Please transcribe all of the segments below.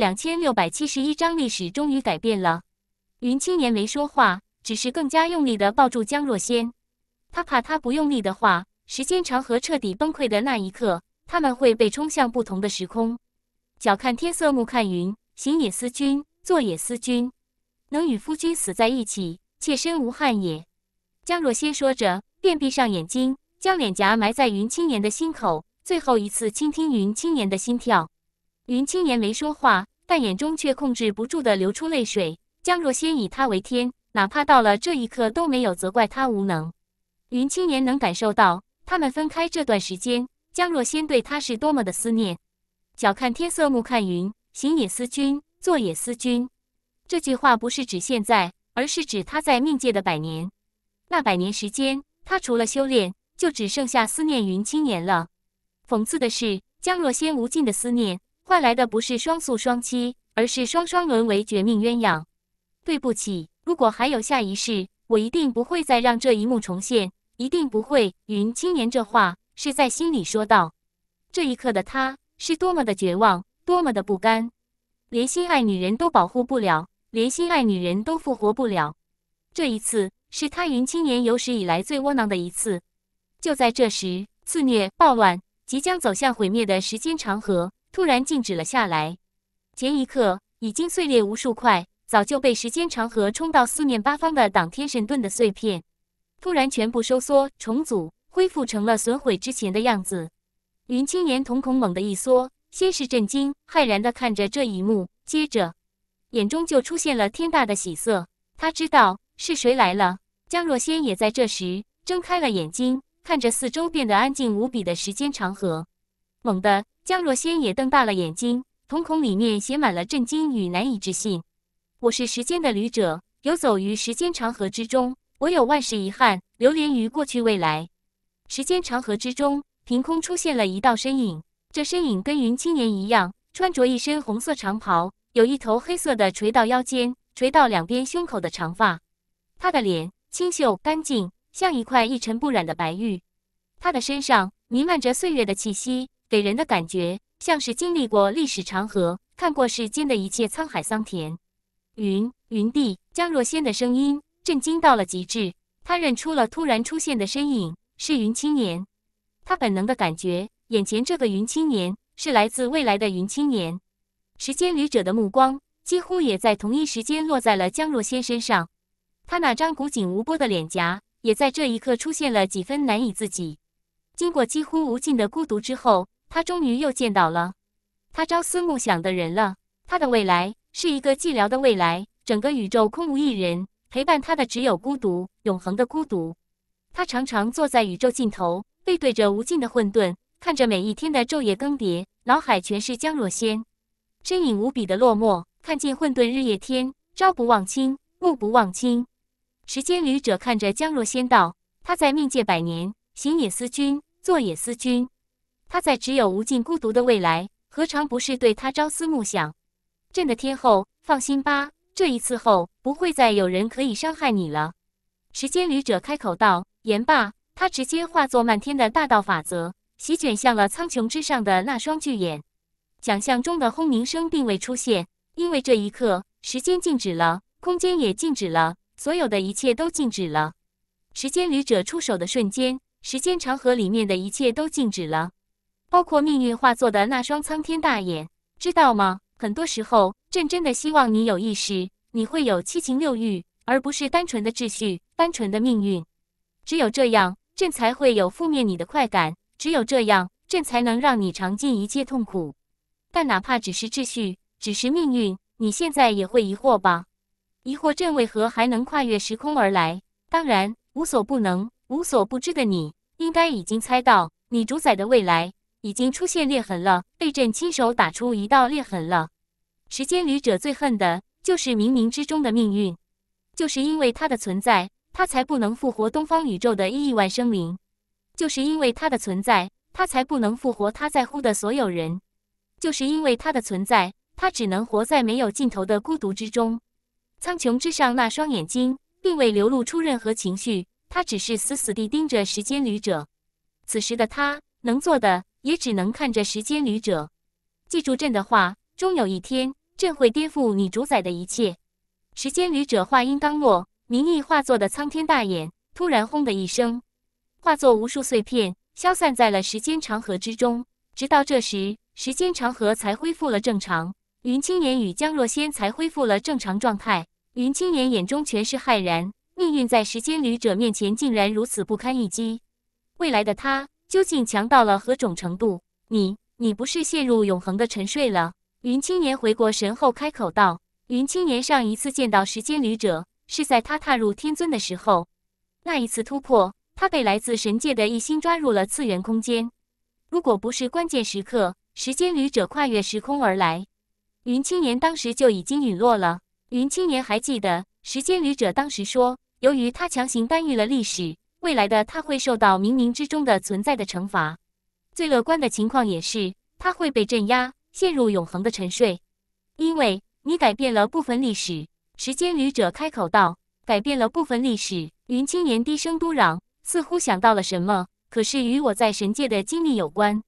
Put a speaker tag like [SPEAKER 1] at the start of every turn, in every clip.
[SPEAKER 1] 两千六百七十一章，历史终于改变了。云青年没说话，只是更加用力的抱住江若仙。他怕他不用力的话，时间长河彻底崩溃的那一刻，他们会被冲向不同的时空。脚看天色，目看云，行也思君，坐也思君，能与夫君死在一起，妾身无憾也。江若仙说着，便闭上眼睛，将脸颊埋在云青年的心口，最后一次倾听云青年的心跳。云青年没说话。但眼中却控制不住地流出泪水。江若仙以他为天，哪怕到了这一刻都没有责怪他无能。云青年能感受到，他们分开这段时间，江若仙对他是多么的思念。脚看天色，目看云，行也思君，坐也思君。这句话不是指现在，而是指他在命界的百年。那百年时间，他除了修炼，就只剩下思念云青年了。讽刺的是，江若仙无尽的思念。换来的不是双宿双栖，而是双双沦为绝命鸳鸯。对不起，如果还有下一世，我一定不会再让这一幕重现，一定不会。云青年这话是在心里说道。这一刻的他是多么的绝望，多么的不甘，连心爱女人都保护不了，连心爱女人都复活不了。这一次是他云青年有史以来最窝囊的一次。就在这时，肆虐暴乱、即将走向毁灭的时间长河。突然静止了下来。前一刻已经碎裂无数块，早就被时间长河冲到四面八方的挡天神盾的碎片，突然全部收缩重组，恢复成了损毁之前的样子。云青年瞳孔猛地一缩，先是震惊、骇然的看着这一幕，接着眼中就出现了天大的喜色。他知道是谁来了。江若仙也在这时睁开了眼睛，看着四周变得安静无比的时间长河。猛地，江若仙也瞪大了眼睛，瞳孔里面写满了震惊与难以置信。我是时间的旅者，游走于时间长河之中，我有万事遗憾，流连于过去未来。时间长河之中，凭空出现了一道身影。这身影跟云青年一样，穿着一身红色长袍，有一头黑色的垂到腰间、垂到两边胸口的长发。他的脸清秀干净，像一块一尘不染的白玉。他的身上弥漫着岁月的气息。给人的感觉像是经历过历史长河，看过世间的一切沧海桑田。云云帝江若仙的声音震惊到了极致，他认出了突然出现的身影是云青年。他本能的感觉，眼前这个云青年是来自未来的云青年。时间旅者的目光几乎也在同一时间落在了江若仙身上，他那张古井无波的脸颊也在这一刻出现了几分难以自己。经过几乎无尽的孤独之后。他终于又见到了，他朝思暮想的人了。他的未来是一个寂寥的未来，整个宇宙空无一人，陪伴他的只有孤独，永恒的孤独。他常常坐在宇宙尽头，背对着无尽的混沌，看着每一天的昼夜更迭，脑海全是江若仙，身影无比的落寞。看见混沌日夜天，朝不忘卿，暮不忘卿。时间旅者看着江若仙道：“他在命界百年，行也思君，坐也思君。”他在只有无尽孤独的未来，何尝不是对他朝思暮想？朕的天后，放心吧，这一次后不会再有人可以伤害你了。时间旅者开口道，言罢，他直接化作漫天的大道法则，席卷向了苍穹之上的那双巨眼。想象中的轰鸣声并未出现，因为这一刻，时间静止了，空间也静止了，所有的一切都静止了。时间旅者出手的瞬间，时间长河里面的一切都静止了。包括命运化作的那双苍天大眼，知道吗？很多时候，朕真的希望你有意识，你会有七情六欲，而不是单纯的秩序、单纯的命运。只有这样，朕才会有负面你的快感；只有这样，朕才能让你尝尽一切痛苦。但哪怕只是秩序，只是命运，你现在也会疑惑吧？疑惑朕为何还能跨越时空而来？当然，无所不能、无所不知的你，应该已经猜到，你主宰的未来。已经出现裂痕了，被朕亲手打出一道裂痕了。时间旅者最恨的就是冥冥之中的命运，就是因为他的存在，他才不能复活东方宇宙的亿万生灵；就是因为他的存在，他才不能复活他在乎的所有人；就是因为他的存在，他只能活在没有尽头的孤独之中。苍穹之上那双眼睛并未流露出任何情绪，他只是死死地盯着时间旅者。此时的他能做的。也只能看着时间旅者。记住朕的话，终有一天，朕会颠覆你主宰的一切。时间旅者话音刚落，名义化作的苍天大眼突然轰的一声，化作无数碎片，消散在了时间长河之中。直到这时，时间长河才恢复了正常。云青年与江若仙才恢复了正常状态。云青年眼中全是骇然，命运在时间旅者面前竟然如此不堪一击。未来的他。究竟强到了何种程度？你，你不是陷入永恒的沉睡了？云青年回过神后开口道：“云青年上一次见到时间旅者，是在他踏入天尊的时候。那一次突破，他被来自神界的一心抓入了次元空间。如果不是关键时刻，时间旅者跨越时空而来，云青年当时就已经陨落了。云青年还记得，时间旅者当时说，由于他强行干预了历史。”未来的他会受到冥冥之中的存在的惩罚。最乐观的情况也是他会被镇压，陷入永恒的沉睡。因为你改变了部分历史，时间旅者开口道：“改变了部分历史。”云青年低声嘟嚷，似乎想到了什么。可是与我在神界的经历有关。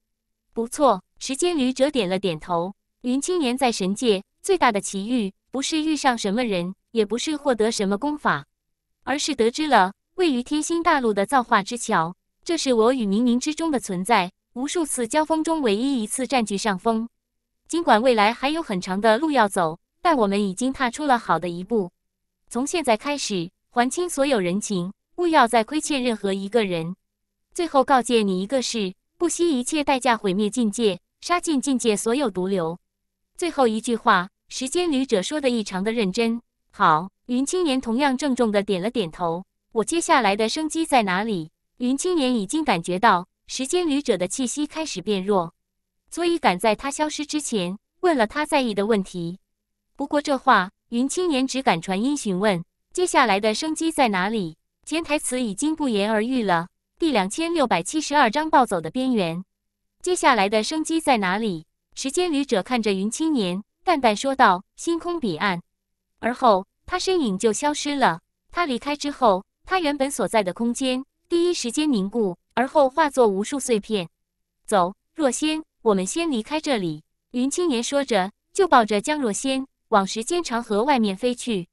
[SPEAKER 1] 不错，时间旅者点了点头。云青年在神界最大的奇遇，不是遇上什么人，也不是获得什么功法，而是得知了。位于天星大陆的造化之桥，这是我与冥冥之中的存在无数次交锋中唯一一次占据上风。尽管未来还有很长的路要走，但我们已经踏出了好的一步。从现在开始，还清所有人情，勿要再亏欠任何一个人。最后告诫你一个事：不惜一切代价毁灭境界，杀尽境界所有毒瘤。最后一句话，时间旅者说的异常的认真。好，云青年同样郑重的点了点头。我接下来的生机在哪里？云青年已经感觉到时间旅者的气息开始变弱，所以赶在他消失之前问了他在意的问题。不过这话，云青年只敢传音询问。接下来的生机在哪里？潜台词已经不言而喻了。第两千六百七十二章暴走的边缘。接下来的生机在哪里？时间旅者看着云青年，淡淡说道：“星空彼岸。”而后，他身影就消失了。他离开之后。他原本所在的空间第一时间凝固，而后化作无数碎片。走，若仙，我们先离开这里。”云青年说着，就抱着江若仙往时间长河外面飞去。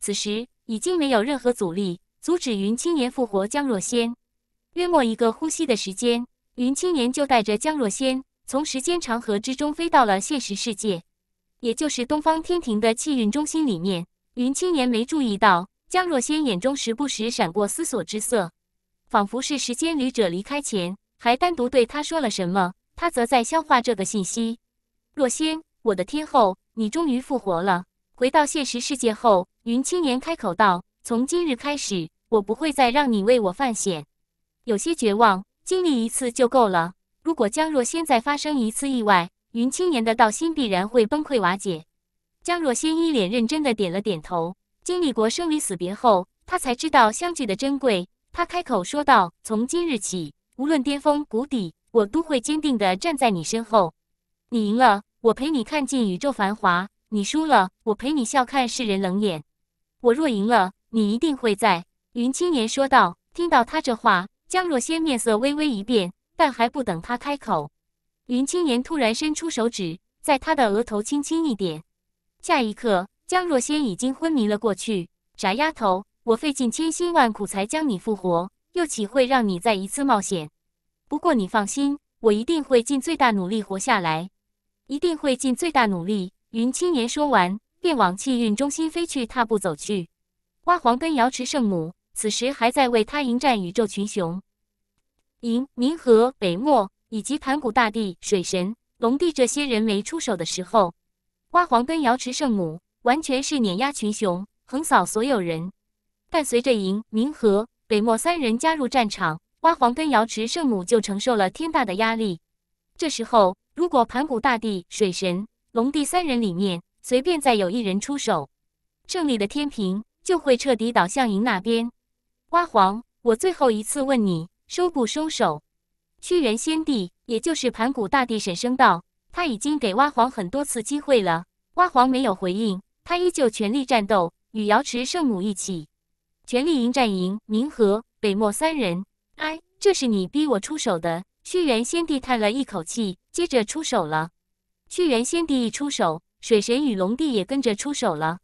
[SPEAKER 1] 此时已经没有任何阻力阻止云青年复活江若仙。约莫一个呼吸的时间，云青年就带着江若仙从时间长河之中飞到了现实世界，也就是东方天庭的气运中心里面。云青年没注意到。江若仙眼中时不时闪过思索之色，仿佛是时间旅者离开前还单独对他说了什么。他则在消化这个信息。若仙，我的天后，你终于复活了。回到现实世界后，云青年开口道：“从今日开始，我不会再让你为我犯险。”有些绝望，经历一次就够了。如果江若仙再发生一次意外，云青年的道心必然会崩溃瓦解。江若仙一脸认真的点了点头。经历过生离死别后，他才知道相聚的珍贵。他开口说道：“从今日起，无论巅峰谷底，我都会坚定地站在你身后。你赢了，我陪你看尽宇宙繁华；你输了，我陪你笑看世人冷眼。我若赢了，你一定会在。”云青年说道。听到他这话，江若仙面色微微一变，但还不等他开口，云青年突然伸出手指，在他的额头轻轻一点，下一刻。江若仙已经昏迷了过去，傻丫头，我费尽千辛万苦才将你复活，又岂会让你再一次冒险？不过你放心，我一定会尽最大努力活下来，一定会尽最大努力。云青言说完，便往气运中心飞去，踏步走去。娲皇跟瑶池圣母此时还在为他迎战宇宙群雄，银、冥河、北漠以及盘古大帝、水神、龙帝这些人没出手的时候，娲皇跟瑶池圣母。完全是碾压群雄，横扫所有人。但随着赢、冥和北漠三人加入战场，娲皇跟瑶池圣母就承受了天大的压力。这时候，如果盘古大帝、水神、龙帝三人里面随便再有一人出手，胜利的天平就会彻底倒向赢那边。娲皇，我最后一次问你，收不收手？屈原先帝，也就是盘古大帝沈声道，他已经给娲皇很多次机会了。娲皇没有回应。他依旧全力战斗，与瑶池圣母一起全力迎战迎冥河、北漠三人。哎，这是你逼我出手的。屈原先帝叹了一口气，接着出手了。屈原先帝一出手，水神与龙帝也跟着出手了。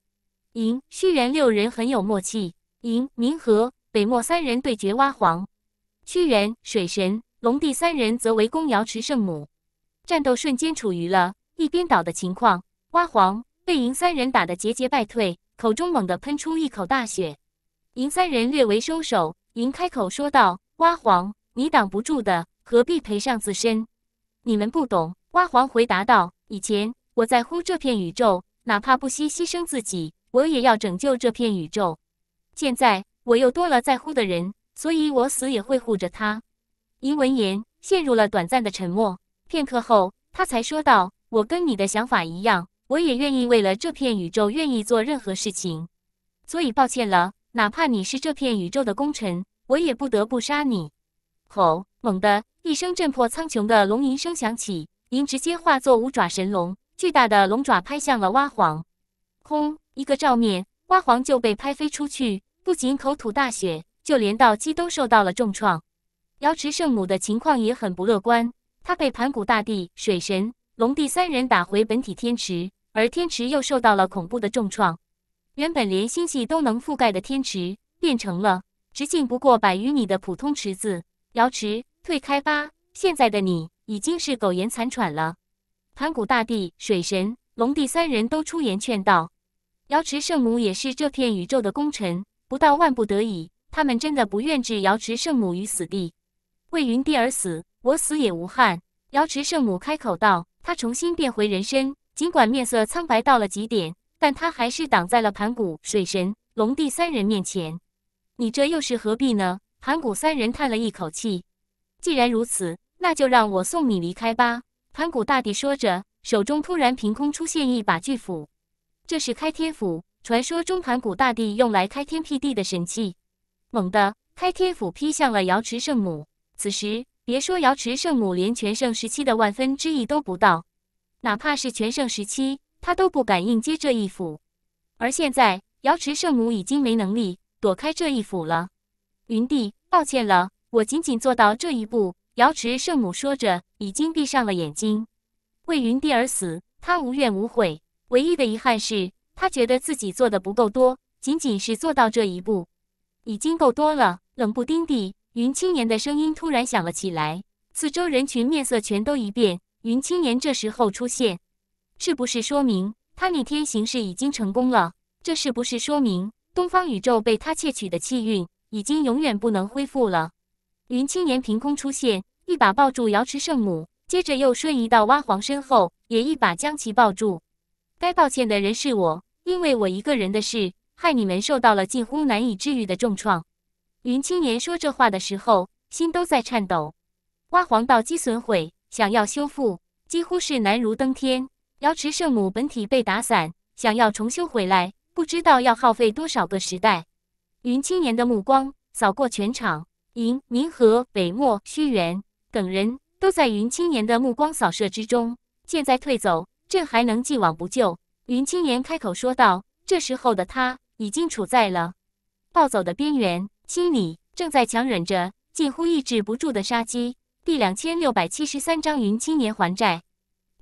[SPEAKER 1] 迎，屈原六人很有默契。迎，冥河、北漠三人对决蛙皇，屈原、水神、龙帝三人则围攻瑶池圣母。战斗瞬间处于了一边倒的情况。蛙皇。被银三人打得节节败退，口中猛地喷出一口大血。银三人略为收手，银开口说道：“蛙皇，你挡不住的，何必赔上自身？”你们不懂。”蛙皇回答道：“以前我在乎这片宇宙，哪怕不惜牺牲自己，我也要拯救这片宇宙。现在我又多了在乎的人，所以我死也会护着他。”银闻言陷入了短暂的沉默，片刻后他才说道：“我跟你的想法一样。”我也愿意为了这片宇宙，愿意做任何事情。所以抱歉了，哪怕你是这片宇宙的功臣，我也不得不杀你。吼！猛地一声震破苍穹的龙吟声响起，您直接化作五爪神龙，巨大的龙爪拍向了蛙皇。轰！一个照面，蛙皇就被拍飞出去，不仅口吐大血，就连道基都受到了重创。瑶池圣母的情况也很不乐观，她被盘古大帝、水神、龙帝三人打回本体天池。而天池又受到了恐怖的重创，原本连星系都能覆盖的天池，变成了直径不过百余米的普通池子。瑶池，退开吧！现在的你已经是苟延残喘了。盘古大帝、水神、龙帝三人都出言劝道：“瑶池圣母也是这片宇宙的功臣，不到万不得已，他们真的不愿置瑶池圣母于死地。”为云帝而死，我死也无憾。”瑶池圣母开口道，她重新变回人身。尽管面色苍白到了极点，但他还是挡在了盘古、水神、龙帝三人面前。你这又是何必呢？盘古三人叹了一口气。既然如此，那就让我送你离开吧。盘古大帝说着，手中突然凭空出现一把巨斧，这是开天斧，传说中盘古大帝用来开天辟地的神器。猛地，开天斧劈向了瑶池圣母。此时，别说瑶池圣母，连全盛时期的万分之一都不到。哪怕是全盛时期，他都不敢硬接这一斧。而现在，瑶池圣母已经没能力躲开这一斧了。云帝，抱歉了，我仅仅做到这一步。”瑶池圣母说着，已经闭上了眼睛，为云帝而死，他无怨无悔。唯一的遗憾是，他觉得自己做的不够多，仅仅是做到这一步，已经够多了。冷不丁地，云青年的声音突然响了起来，四周人群面色全都一变。云青年这时候出现，是不是说明他逆天行事已经成功了？这是不是说明东方宇宙被他窃取的气运已经永远不能恢复了？云青年凭空出现，一把抱住瑶池圣母，接着又瞬移到娲皇身后，也一把将其抱住。该抱歉的人是我，因为我一个人的事，害你们受到了近乎难以治愈的重创。云青年说这话的时候，心都在颤抖。娲皇道基损毁。想要修复，几乎是难如登天。瑶池圣母本体被打散，想要重修回来，不知道要耗费多少个时代。云青年的目光扫过全场，银明、河北、漠、虚元等人都在云青年的目光扫射之中。现在退走，朕还能既往不咎？云青年开口说道。这时候的他已经处在了暴走的边缘，心里正在强忍着近乎抑制不住的杀机。第两千六百七十三章，云青年还债，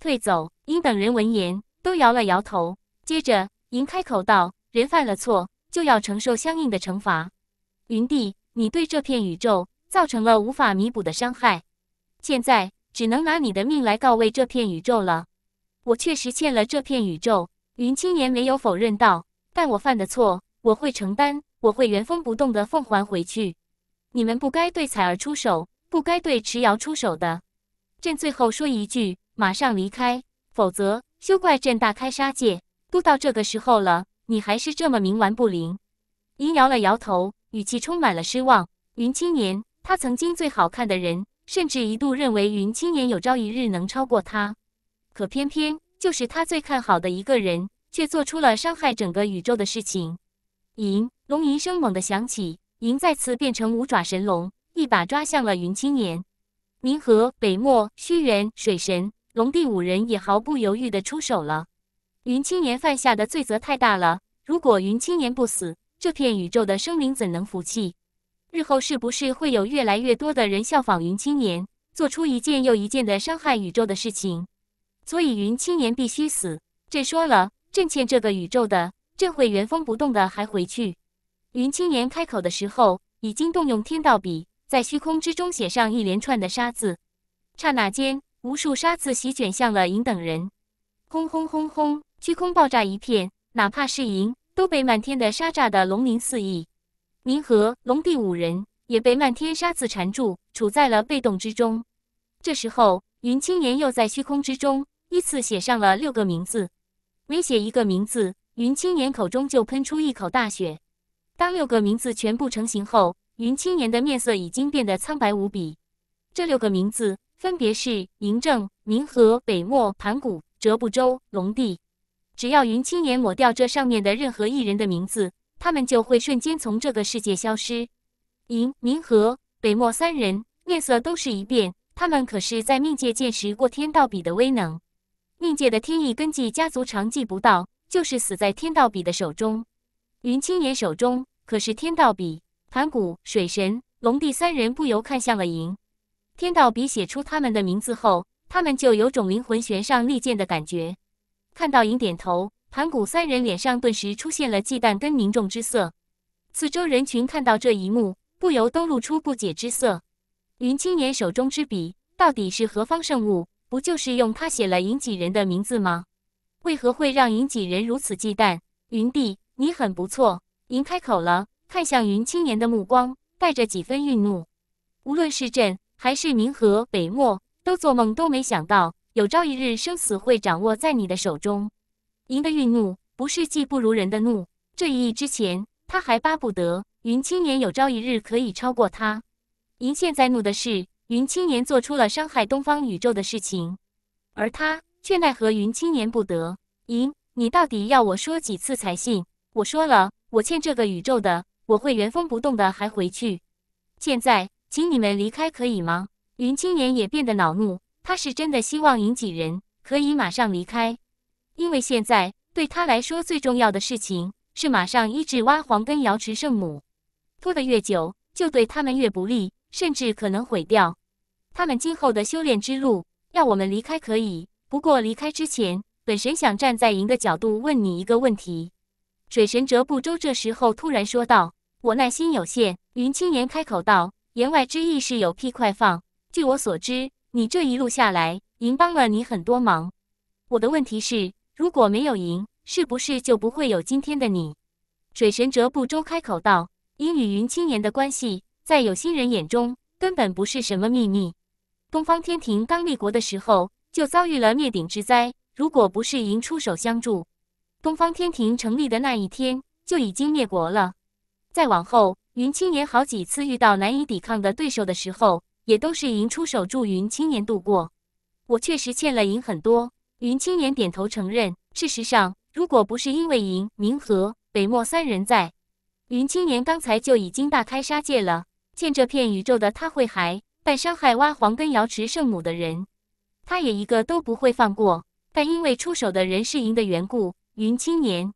[SPEAKER 1] 退走。英等人闻言都摇了摇头。接着，英开口道：“人犯了错，就要承受相应的惩罚。云帝，你对这片宇宙造成了无法弥补的伤害，现在只能拿你的命来告慰这片宇宙了。我确实欠了这片宇宙。”云青年没有否认道：“但我犯的错，我会承担，我会原封不动的奉还回去。你们不该对彩儿出手。”不该对池瑶出手的，朕最后说一句，马上离开，否则休怪朕大开杀戒。都到这个时候了，你还是这么冥顽不灵。银摇了摇头，语气充满了失望。云青年，他曾经最好看的人，甚至一度认为云青年有朝一日能超过他，可偏偏就是他最看好的一个人，却做出了伤害整个宇宙的事情。银龙吟声猛地响起，银再次变成五爪神龙。一把抓向了云青年，冥河、北漠、虚元、水神、龙帝五人也毫不犹豫地出手了。云青年犯下的罪责太大了，如果云青年不死，这片宇宙的生灵怎能服气？日后是不是会有越来越多的人效仿云青年，做出一件又一件的伤害宇宙的事情？所以云青年必须死。朕说了，朕欠这个宇宙的，朕会原封不动的还回去。云青年开口的时候，已经动用天道笔。在虚空之中写上一连串的沙字，刹那间，无数沙字席卷向了银等人。轰轰轰轰，虚空爆炸一片，哪怕是银都被漫天的沙炸得龙鳞四溢。冥河、龙帝五人也被漫天沙子缠住，处在了被动之中。这时候，云青年又在虚空之中依次写上了六个名字，每写一个名字，云青年口中就喷出一口大血。当六个名字全部成型后。云青岩的面色已经变得苍白无比。这六个名字分别是嬴政、冥和、北漠、盘古、折不周、龙帝。只要云青岩抹掉这上面的任何一人的名字，他们就会瞬间从这个世界消失。嬴、冥和、北漠三人面色都是一变，他们可是在命界见识过天道笔的威能。命界的天意根基家族长记不到，就是死在天道笔的手中。云青岩手中可是天道笔。盘古、水神、龙帝三人不由看向了银。天道笔写出他们的名字后，他们就有种灵魂悬上利剑的感觉。看到银点头，盘古三人脸上顿时出现了忌惮跟凝重之色。四周人群看到这一幕，不由都露出不解之色。云青年手中之笔到底是何方圣物？不就是用它写了银几人的名字吗？为何会让银几人如此忌惮？云帝，你很不错。银开口了。看向云青年的目光带着几分愠怒。无论是朕，还是明和北漠，都做梦都没想到有朝一日生死会掌握在你的手中。您的愠怒不是技不如人的怒，这一役之前他还巴不得云青年有朝一日可以超过他。您现在怒的是云青年做出了伤害东方宇宙的事情，而他却奈何云青年不得。您，你到底要我说几次才信？我说了，我欠这个宇宙的。我会原封不动的还回去。现在，请你们离开，可以吗？云青岩也变得恼怒，他是真的希望赢几人可以马上离开，因为现在对他来说最重要的事情是马上医治娲皇跟瑶池圣母，拖得越久就对他们越不利，甚至可能毁掉他们今后的修炼之路。要我们离开可以，不过离开之前，本神想站在赢的角度问你一个问题。水神哲不周这时候突然说道。我耐心有限，云青言开口道：“言外之意是，有屁快放。”据我所知，你这一路下来，赢帮了你很多忙。我的问题是，如果没有赢，是不是就不会有今天的你？水神哲不周开口道：“因与云青言的关系，在有心人眼中，根本不是什么秘密。东方天庭刚立国的时候，就遭遇了灭顶之灾。如果不是赢出手相助，东方天庭成立的那一天就已经灭国了。”再往后，云青年好几次遇到难以抵抗的对手的时候，也都是银出手助云青年度过。我确实欠了银很多。云青年点头承认。事实上，如果不是因为银、明和北漠三人在，云青年刚才就已经大开杀戒了。欠这片宇宙的，他会还；但伤害挖黄根、瑶池圣母的人，他也一个都不会放过。但因为出手的人是银的缘故，云青年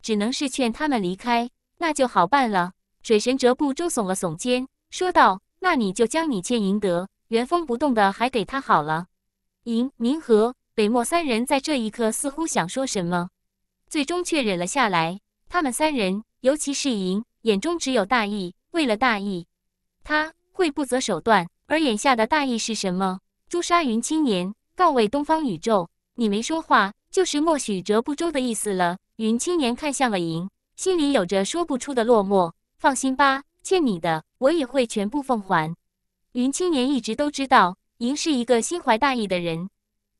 [SPEAKER 1] 只能是劝他们离开。那就好办了。水神哲不周耸了耸肩，说道：“那你就将你欠银德原封不动的还给他好了。”银、明和北漠三人在这一刻似乎想说什么，最终却忍了下来。他们三人，尤其是银，眼中只有大义。为了大义，他会不择手段。而眼下的大义是什么？朱砂云青年告慰东方宇宙：“你没说话，就是默许哲不周的意思了。”云青年看向了银。心里有着说不出的落寞。放心吧，欠你的我也会全部奉还。云青年一直都知道，赢是一个心怀大义的人。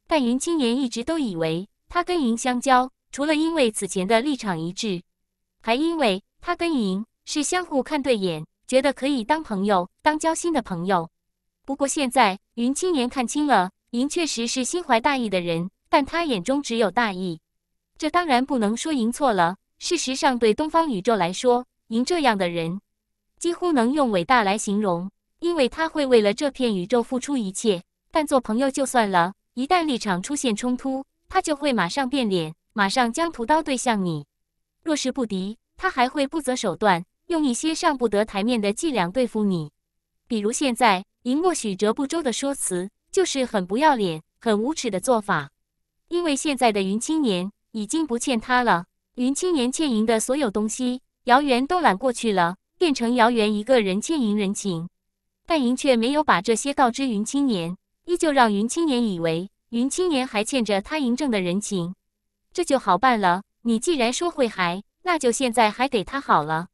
[SPEAKER 1] 但云青年一直都以为，他跟赢相交，除了因为此前的立场一致，还因为他跟赢是相互看对眼，觉得可以当朋友，当交心的朋友。不过现在，云青年看清了，赢确实是心怀大义的人，但他眼中只有大义。这当然不能说赢错了。事实上，对东方宇宙来说，您这样的人几乎能用伟大来形容，因为他会为了这片宇宙付出一切。但做朋友就算了，一旦立场出现冲突，他就会马上变脸，马上将屠刀对向你。若是不敌，他还会不择手段，用一些上不得台面的伎俩对付你。比如现在，赢默许哲不周的说辞，就是很不要脸、很无耻的做法。因为现在的云青年已经不欠他了。云青年欠银的所有东西，姚元都揽过去了，变成姚元一个人欠银人情。但银却没有把这些告知云青年，依旧让云青年以为云青年还欠着他嬴政的人情。这就好办了，你既然说会还，那就现在还给他好了。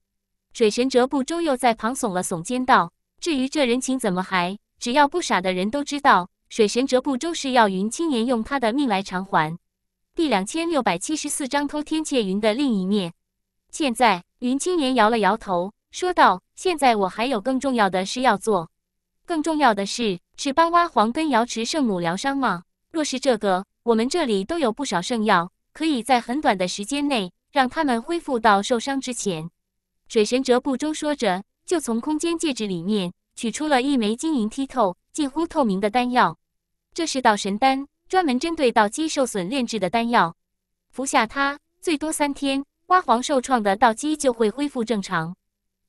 [SPEAKER 1] 水神哲不周又在旁耸了耸肩道：“至于这人情怎么还，只要不傻的人都知道，水神哲不周是要云青年用他的命来偿还。”第两千六百七十四章偷天窃云的另一面。现在，云青年摇了摇头，说道：“现在我还有更重要的事要做。更重要的是，是帮娲皇跟瑶池圣母疗伤吗？若是这个，我们这里都有不少圣药，可以在很短的时间内让他们恢复到受伤之前。”水神哲不周说着，就从空间戒指里面取出了一枚晶莹剔透、近乎透明的丹药，这是道神丹。专门针对道基受损炼制的丹药，服下它最多三天，蛙皇受创的道基就会恢复正常。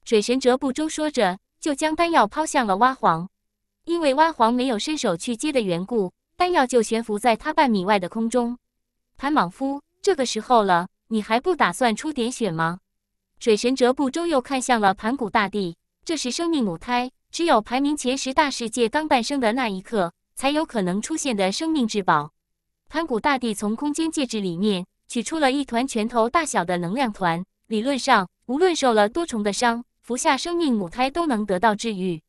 [SPEAKER 1] 水神哲布周说着，就将丹药抛向了蛙皇。因为蛙皇没有伸手去接的缘故，丹药就悬浮在他半米外的空中。盘莽夫，这个时候了，你还不打算出点血吗？水神哲布周又看向了盘古大帝。这是生命母胎，只有排名前十大世界刚诞生的那一刻。才有可能出现的生命之宝，盘古大帝从空间戒指里面取出了一团拳头大小的能量团。理论上，无论受了多重的伤，服下生命母胎都能得到治愈。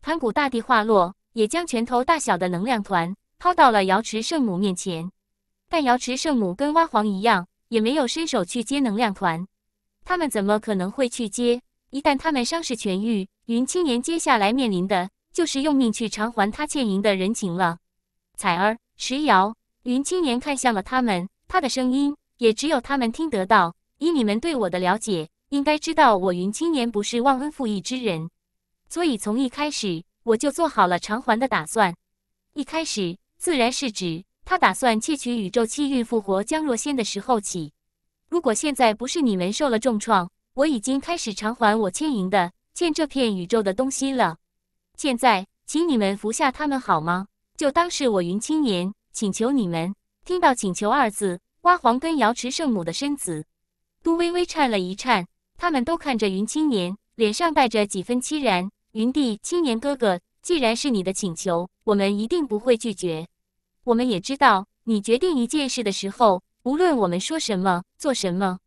[SPEAKER 1] 盘古大帝化落，也将拳头大小的能量团抛到了瑶池圣母面前。但瑶池圣母跟娲皇一样，也没有伸手去接能量团。他们怎么可能会去接？一旦他们伤势痊愈，云青年接下来面临的……就是用命去偿还他欠银的人情了。彩儿、石瑶、云青年看向了他们，他的声音也只有他们听得到。以你们对我的了解，应该知道我云青年不是忘恩负义之人，所以从一开始我就做好了偿还的打算。一开始，自然是指他打算窃取宇宙气运复活江若仙的时候起。如果现在不是你们受了重创，我已经开始偿还我欠银的、欠这片宇宙的东西了。现在，请你们服下他们好吗？就当是我云青年请求你们。听到“请求”二字，娲皇跟瑶池圣母的身子都微微颤了一颤。他们都看着云青年，脸上带着几分凄然。云帝，青年哥哥，既然是你的请求，我们一定不会拒绝。我们也知道，你决定一件事的时候，无论我们说什么、做什么，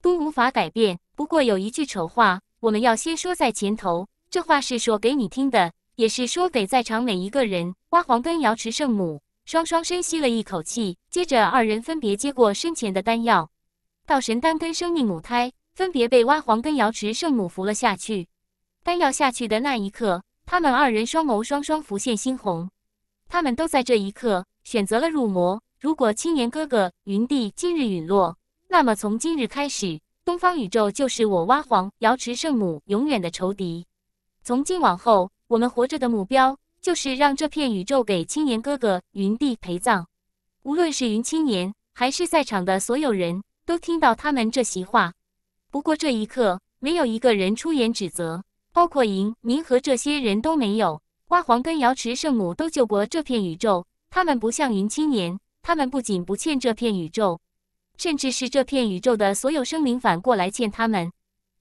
[SPEAKER 1] 都无法改变。不过有一句丑话，我们要先说在前头。这话是说给你听的，也是说给在场每一个人。娲皇跟瑶池圣母双双深吸了一口气，接着二人分别接过身前的丹药，道神丹跟生命母胎分别被娲皇跟瑶池圣母服了下去。丹药下去的那一刻，他们二人双眸双双浮现猩红，他们都在这一刻选择了入魔。如果青年哥哥云帝今日陨落，那么从今日开始，东方宇宙就是我娲皇、瑶池圣母永远的仇敌。从今往后，我们活着的目标就是让这片宇宙给青年哥哥云帝陪葬。无论是云青年，还是在场的所有人，都听到他们这席话。不过这一刻，没有一个人出言指责，包括云明和这些人都没有。娲皇跟瑶池圣母都救过这片宇宙，他们不像云青年，他们不仅不欠这片宇宙，甚至是这片宇宙的所有生灵反过来欠他们。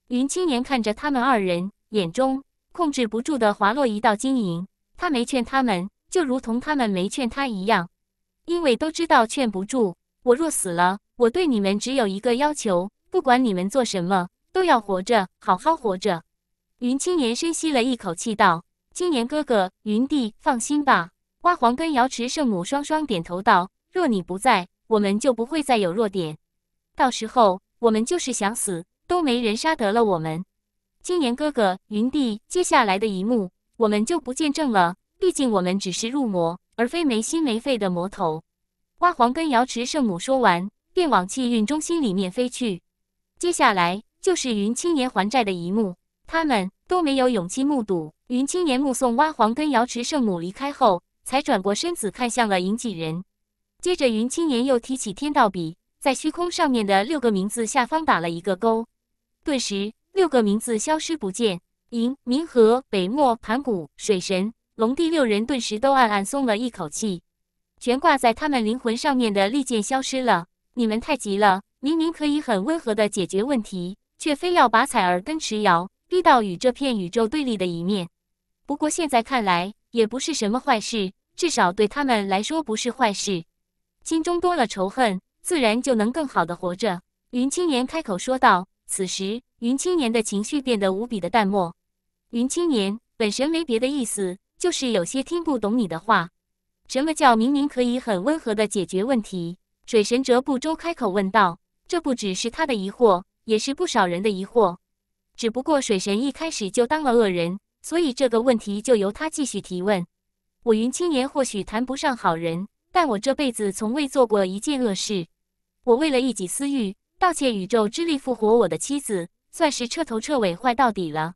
[SPEAKER 1] 云青年看着他们二人，眼中。控制不住的滑落一道晶莹，他没劝他们，就如同他们没劝他一样，因为都知道劝不住。我若死了，我对你们只有一个要求，不管你们做什么，都要活着，好好活着。云青言深吸了一口气，道：“青言哥哥，云帝，放心吧。”花皇跟瑶池圣母双双点头道：“若你不在，我们就不会再有弱点，到时候我们就是想死，都没人杀得了我们。”青年哥哥，云帝接下来的一幕，我们就不见证了。毕竟我们只是入魔，而非没心没肺的魔头。娲皇跟瑶池圣母说完，便往气运中心里面飞去。接下来就是云青年还债的一幕，他们都没有勇气目睹。云青年目送娲皇跟瑶池圣母离开后，才转过身子看向了尹几人。接着，云青年又提起天道笔，在虚空上面的六个名字下方打了一个勾，顿时。六个名字消失不见，银、冥河、北漠、盘古、水神、龙帝六人顿时都暗暗松了一口气，悬挂在他们灵魂上面的利剑消失了。你们太急了，明明可以很温和的解决问题，却非要把彩儿跟迟瑶逼到与这片宇宙对立的一面。不过现在看来也不是什么坏事，至少对他们来说不是坏事。心中多了仇恨，自然就能更好的活着。云青岩开口说道。此时。云青年的情绪变得无比的淡漠。云青年，本神没别的意思，就是有些听不懂你的话。什么叫明明可以很温和的解决问题？水神哲不周开口问道。这不只是他的疑惑，也是不少人的疑惑。只不过水神一开始就当了恶人，所以这个问题就由他继续提问。我云青年或许谈不上好人，但我这辈子从未做过一件恶事。我为了一己私欲，盗窃宇宙之力复活我的妻子。算是彻头彻尾坏到底了。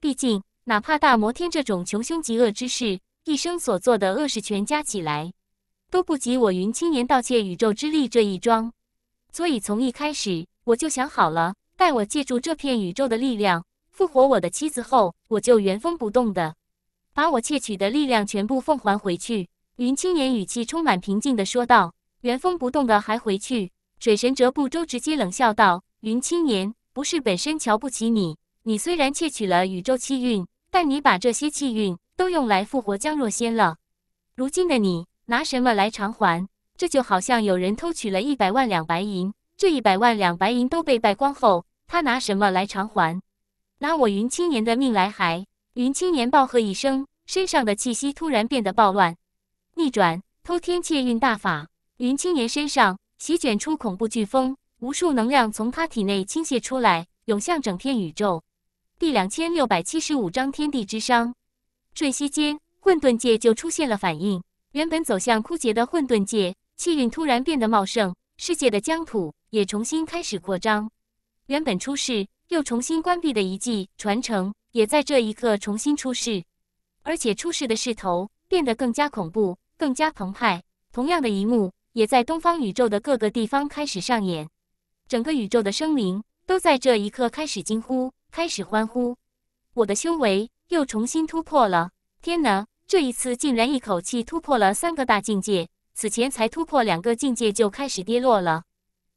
[SPEAKER 1] 毕竟，哪怕大摩天这种穷凶极恶之士一生所做的恶事全加起来，都不及我云青年盗窃宇宙之力这一桩。所以，从一开始我就想好了，待我借助这片宇宙的力量复活我的妻子后，我就原封不动的把我窃取的力量全部奉还回去。云青年语气充满平静的说道：“原封不动的还回去？”水神折不周直接冷笑道：“云青年，不是本身瞧不起你，你虽然窃取了宇宙气运，但你把这些气运都用来复活江若仙了。如今的你拿什么来偿还？这就好像有人偷取了一百万两白银，这一百万两白银都被败光后，他拿什么来偿还？拿我云青年的命来还！云青年暴喝一声，身上的气息突然变得暴乱，逆转偷天窃运大法。云青年身上席卷出恐怖飓风。无数能量从他体内倾泻出来，涌向整片宇宙。第两千六百七十五章天地之殇。瞬息间，混沌界就出现了反应。原本走向枯竭的混沌界气运突然变得茂盛，世界的疆土也重新开始扩张。原本出世又重新关闭的遗迹传承，也在这一刻重新出世，而且出世的势头变得更加恐怖，更加澎湃。同样的一幕，也在东方宇宙的各个地方开始上演。整个宇宙的生灵都在这一刻开始惊呼，开始欢呼。我的修为又重新突破了！天哪，这一次竟然一口气突破了三个大境界，此前才突破两个境界就开始跌落了。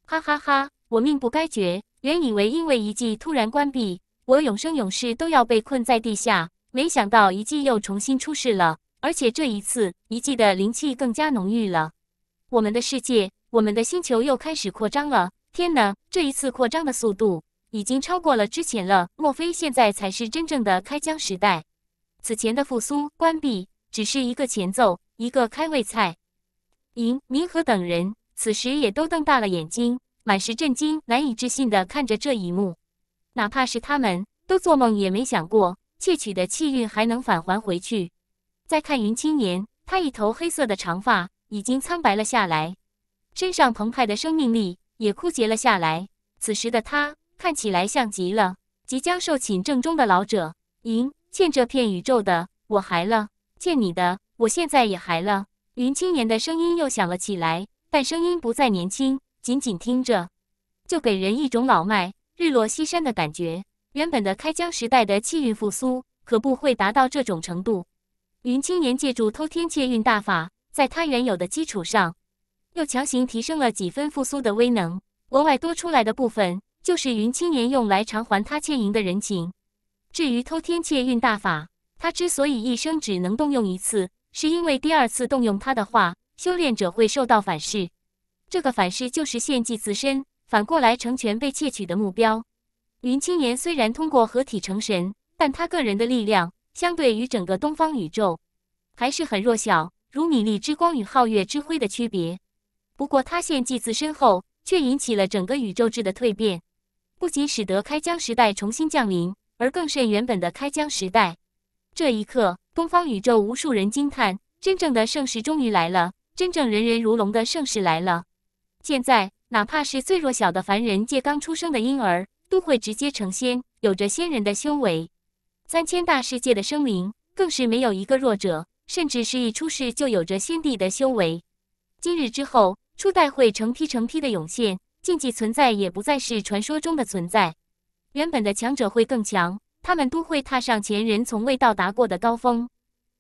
[SPEAKER 1] 哈哈哈，我命不该绝！原以为因为遗迹突然关闭，我永生永世都要被困在地下，没想到遗迹又重新出世了，而且这一次遗迹的灵气更加浓郁了。我们的世界，我们的星球又开始扩张了。天哪！这一次扩张的速度已经超过了之前了。莫非现在才是真正的开疆时代？此前的复苏、关闭只是一个前奏，一个开胃菜。尹明和等人此时也都瞪大了眼睛，满是震惊、难以置信地看着这一幕。哪怕是他们都做梦也没想过，窃取的气运还能返还回去。再看云青年，他一头黑色的长发已经苍白了下来，身上澎湃的生命力。也枯竭了下来。此时的他看起来像极了即将受寝正中的老者。银欠这片宇宙的，我还了；欠你的，我现在也还了。云青年的声音又响了起来，但声音不再年轻，仅仅听着就给人一种老迈、日落西山的感觉。原本的开疆时代的气运复苏，可不会达到这种程度。云青年借助偷天窃运大法，在他原有的基础上。又强行提升了几分复苏的威能，额外多出来的部分就是云青年用来偿还他欠银的人情。至于偷天窃运大法，他之所以一生只能动用一次，是因为第二次动用它的话，修炼者会受到反噬。这个反噬就是献祭自身，反过来成全被窃取的目标。云青年虽然通过合体成神，但他个人的力量相对于整个东方宇宙还是很弱小，如米粒之光与皓月之辉的区别。不过，他献祭自身后，却引起了整个宇宙质的蜕变，不仅使得开疆时代重新降临，而更甚原本的开疆时代。这一刻，东方宇宙无数人惊叹：真正的盛世终于来了，真正人人如龙的盛世来了。现在，哪怕是最弱小的凡人，借刚出生的婴儿都会直接成仙，有着仙人的修为。三千大世界的生灵，更是没有一个弱者，甚至是一出世就有着先帝的修为。今日之后。初代会成批成批的涌现，禁忌存在也不再是传说中的存在。原本的强者会更强，他们都会踏上前人从未到达过的高峰。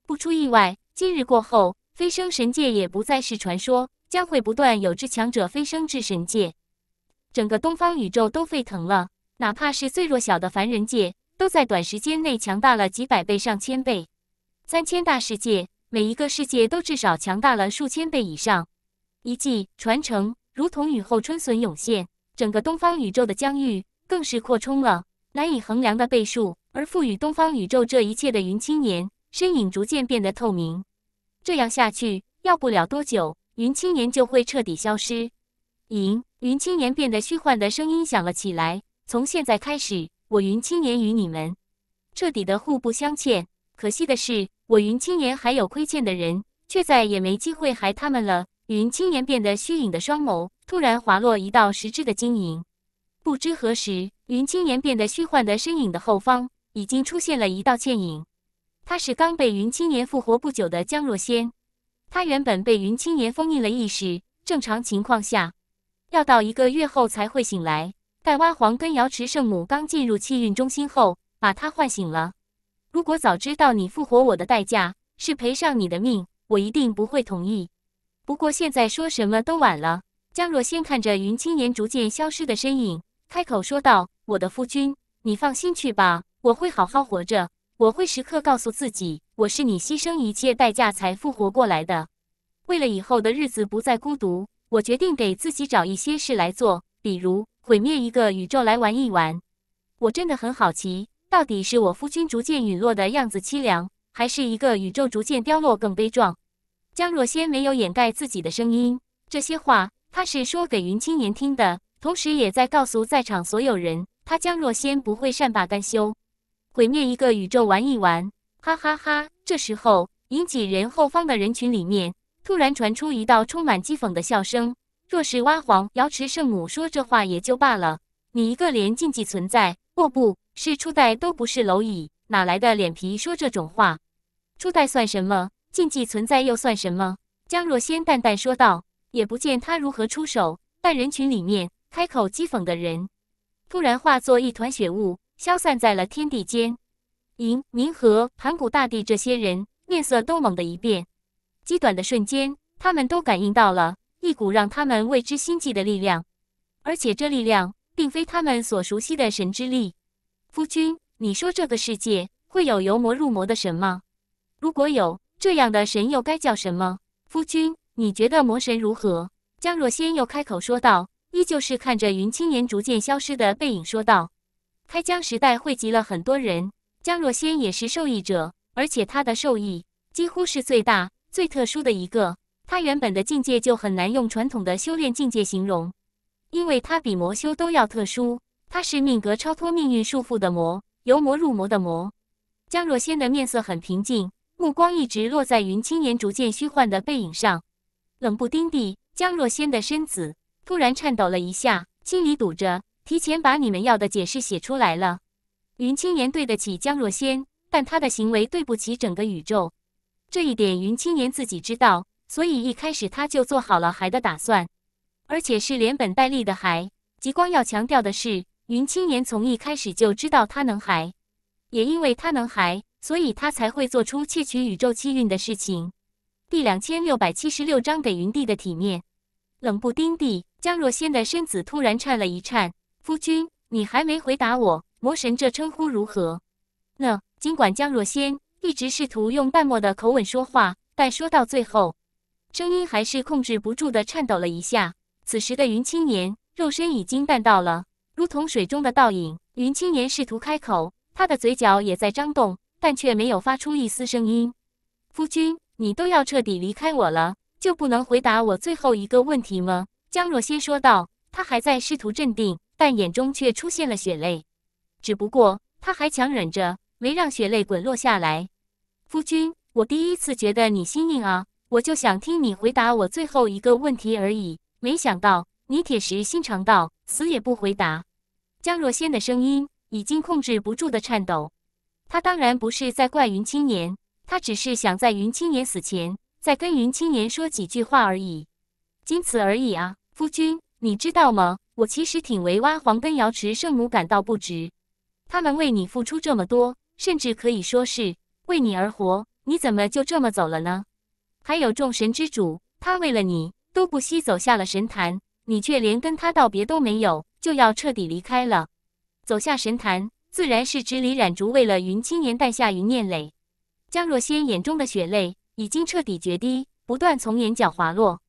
[SPEAKER 1] 不出意外，今日过后，飞升神界也不再是传说，将会不断有至强者飞升至神界。整个东方宇宙都沸腾了，哪怕是最弱小的凡人界，都在短时间内强大了几百倍、上千倍。三千大世界，每一个世界都至少强大了数千倍以上。遗迹传承，如同雨后春笋涌现，整个东方宇宙的疆域更是扩充了难以衡量的倍数。而赋予东方宇宙这一切的云青年身影逐渐变得透明。这样下去，要不了多久，云青年就会彻底消失。咦？云青年变得虚幻的声音响了起来。从现在开始，我云青年与你们彻底的互不相欠。可惜的是，我云青年还有亏欠的人，却再也没机会还他们了。云青年变得虚影的双眸突然滑落一道实质的晶莹。不知何时，云青年变得虚幻的身影的后方已经出现了一道倩影。他是刚被云青年复活不久的江若仙。他原本被云青年封印了意识，正常情况下要到一个月后才会醒来。但娲皇跟瑶池圣母刚进入气运中心后，把他唤醒了。如果早知道你复活我的代价是赔上你的命，我一定不会同意。不过现在说什么都晚了。江若仙看着云青岩逐渐消失的身影，开口说道：“我的夫君，你放心去吧，我会好好活着。我会时刻告诉自己，我是你牺牲一切代价才复活过来的。为了以后的日子不再孤独，我决定给自己找一些事来做，比如毁灭一个宇宙来玩一玩。我真的很好奇，到底是我夫君逐渐陨落的样子凄凉，还是一个宇宙逐渐凋落更悲壮？”江若仙没有掩盖自己的声音，这些话他是说给云青言听的，同时也在告诉在场所有人：他江若仙不会善罢甘休，毁灭一个宇宙玩一玩，哈哈哈！这时候，引几人后方的人群里面突然传出一道充满讥讽的笑声。若是娲皇、瑶池圣母说这话也就罢了，你一个连禁忌存在，哦，不是初代都不是蝼蚁，哪来的脸皮说这种话？初代算什么？禁忌存在又算什么？江若仙淡淡说道，也不见他如何出手，但人群里面开口讥讽的人，突然化作一团血雾，消散在了天地间。银冥河、盘古大帝这些人面色都猛地一变，极短的瞬间，他们都感应到了一股让他们为之心悸的力量，而且这力量并非他们所熟悉的神之力。夫君，你说这个世界会有由魔入魔的神吗？如果有？这样的神又该叫什么？夫君，你觉得魔神如何？江若仙又开口说道，依旧是看着云青年逐渐消失的背影说道：“开疆时代汇集了很多人，江若仙也是受益者，而且他的受益几乎是最大、最特殊的一个。他原本的境界就很难用传统的修炼境界形容，因为他比魔修都要特殊，他是命格超脱命运束缚的魔，由魔入魔的魔。”江若仙的面色很平静。目光一直落在云青岩逐渐虚幻的背影上，冷不丁地，江若仙的身子突然颤抖了一下，心里堵着，提前把你们要的解释写出来了。云青岩对得起江若仙，但他的行为对不起整个宇宙，这一点云青岩自己知道，所以一开始他就做好了还的打算，而且是连本带利的还。极光要强调的是，云青岩从一开始就知道他能还，也因为他能还。所以他才会做出窃取宇宙气运的事情。第两千六百七十六章给云帝的体面。冷不丁地，江若仙的身子突然颤了一颤。夫君，你还没回答我，魔神这称呼如何呢？尽管江若仙一直试图用淡漠的口吻说话，但说到最后，声音还是控制不住地颤抖了一下。此时的云青年肉身已经淡到了如同水中的倒影。云青年试图开口，他的嘴角也在张动。但却没有发出一丝声音。夫君，你都要彻底离开我了，就不能回答我最后一个问题吗？江若仙说道。他还在试图镇定，但眼中却出现了血泪。只不过他还强忍着，没让血泪滚落下来。夫君，我第一次觉得你心硬啊！我就想听你回答我最后一个问题而已，没想到你铁石心肠，到死也不回答。江若仙的声音已经控制不住的颤抖。他当然不是在怪云青年，他只是想在云青年死前再跟云青年说几句话而已，仅此而已啊！夫君，你知道吗？我其实挺为挖黄跟瑶池圣母感到不值，他们为你付出这么多，甚至可以说是为你而活，你怎么就这么走了呢？还有众神之主，他为了你都不惜走下了神坛，你却连跟他道别都没有，就要彻底离开了，走下神坛。自然是指李染竹为了云青年诞下云念磊。江若仙眼中的血泪已经彻底决堤，不断从眼角滑落。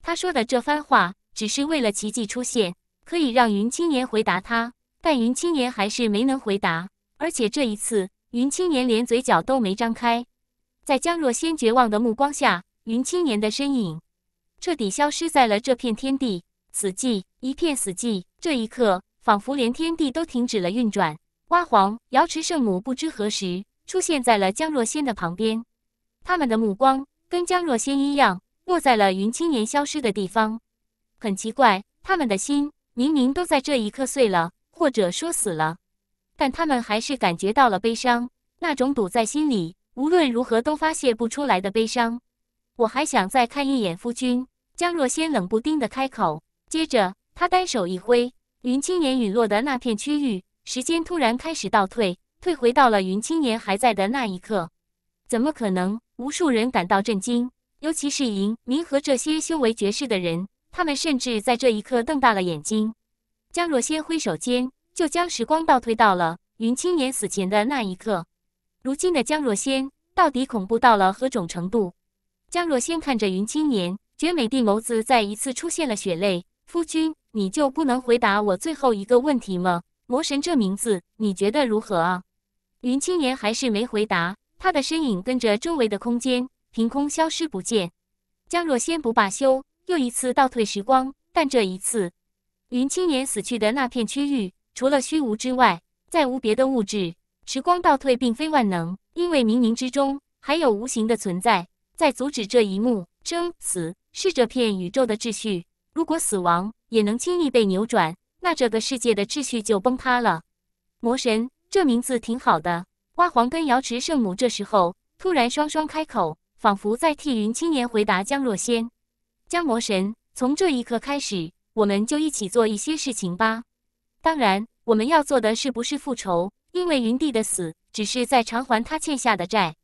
[SPEAKER 1] 他说的这番话，只是为了奇迹出现，可以让云青年回答他。但云青年还是没能回答，而且这一次，云青年连嘴角都没张开。在江若仙绝望的目光下，云青年的身影彻底消失在了这片天地，死寂，一片死寂。这一刻，仿佛连天地都停止了运转。娲皇、瑶池圣母不知何时出现在了江若仙的旁边，他们的目光跟江若仙一样落在了云青年消失的地方。很奇怪，他们的心明明都在这一刻碎了，或者说死了，但他们还是感觉到了悲伤，那种堵在心里无论如何都发泄不出来的悲伤。我还想再看一眼夫君。江若仙冷不丁的开口，接着他单手一挥，云青年陨落的那片区域。时间突然开始倒退，退回到了云青年还在的那一刻。怎么可能？无数人感到震惊，尤其是云明和这些修为绝世的人，他们甚至在这一刻瞪大了眼睛。江若仙挥手间就将时光倒退到了云青年死前的那一刻。如今的江若仙到底恐怖到了何种程度？江若仙看着云青年绝美的眸子，再一次出现了血泪。夫君，你就不能回答我最后一个问题吗？魔神这名字，你觉得如何啊？云青岩还是没回答，他的身影跟着周围的空间凭空消失不见。江若仙不罢休，又一次倒退时光，但这一次，云青岩死去的那片区域除了虚无之外，再无别的物质。时光倒退并非万能，因为冥冥之中还有无形的存在在阻止这一幕。生死是这片宇宙的秩序，如果死亡也能轻易被扭转。那这个世界的秩序就崩塌了。魔神，这名字挺好的。娲皇跟瑶池圣母这时候突然双双开口，仿佛在替云青年回答江若仙。江魔神，从这一刻开始，我们就一起做一些事情吧。当然，我们要做的是不是复仇？因为云帝的死只是在偿还他欠下的债。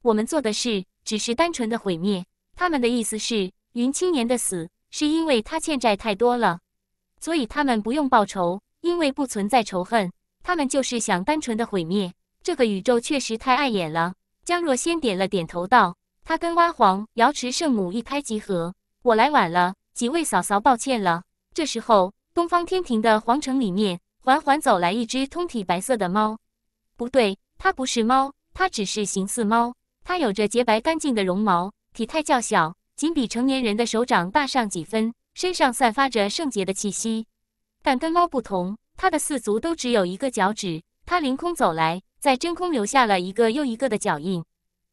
[SPEAKER 1] 我们做的事只是单纯的毁灭。他们的意思是，云青年的死是因为他欠债太多了。所以他们不用报仇，因为不存在仇恨，他们就是想单纯的毁灭这个宇宙，确实太碍眼了。江若仙点了点头，道：“他跟娲皇、瑶池圣母一拍即合。”我来晚了，几位嫂嫂，抱歉了。这时候，东方天庭的皇城里面，缓缓走来一只通体白色的猫。不对，它不是猫，它只是形似猫。它有着洁白干净的绒毛，体态较小，仅比成年人的手掌大上几分。身上散发着圣洁的气息，但跟猫不同，它的四足都只有一个脚趾。它凌空走来，在真空留下了一个又一个的脚印。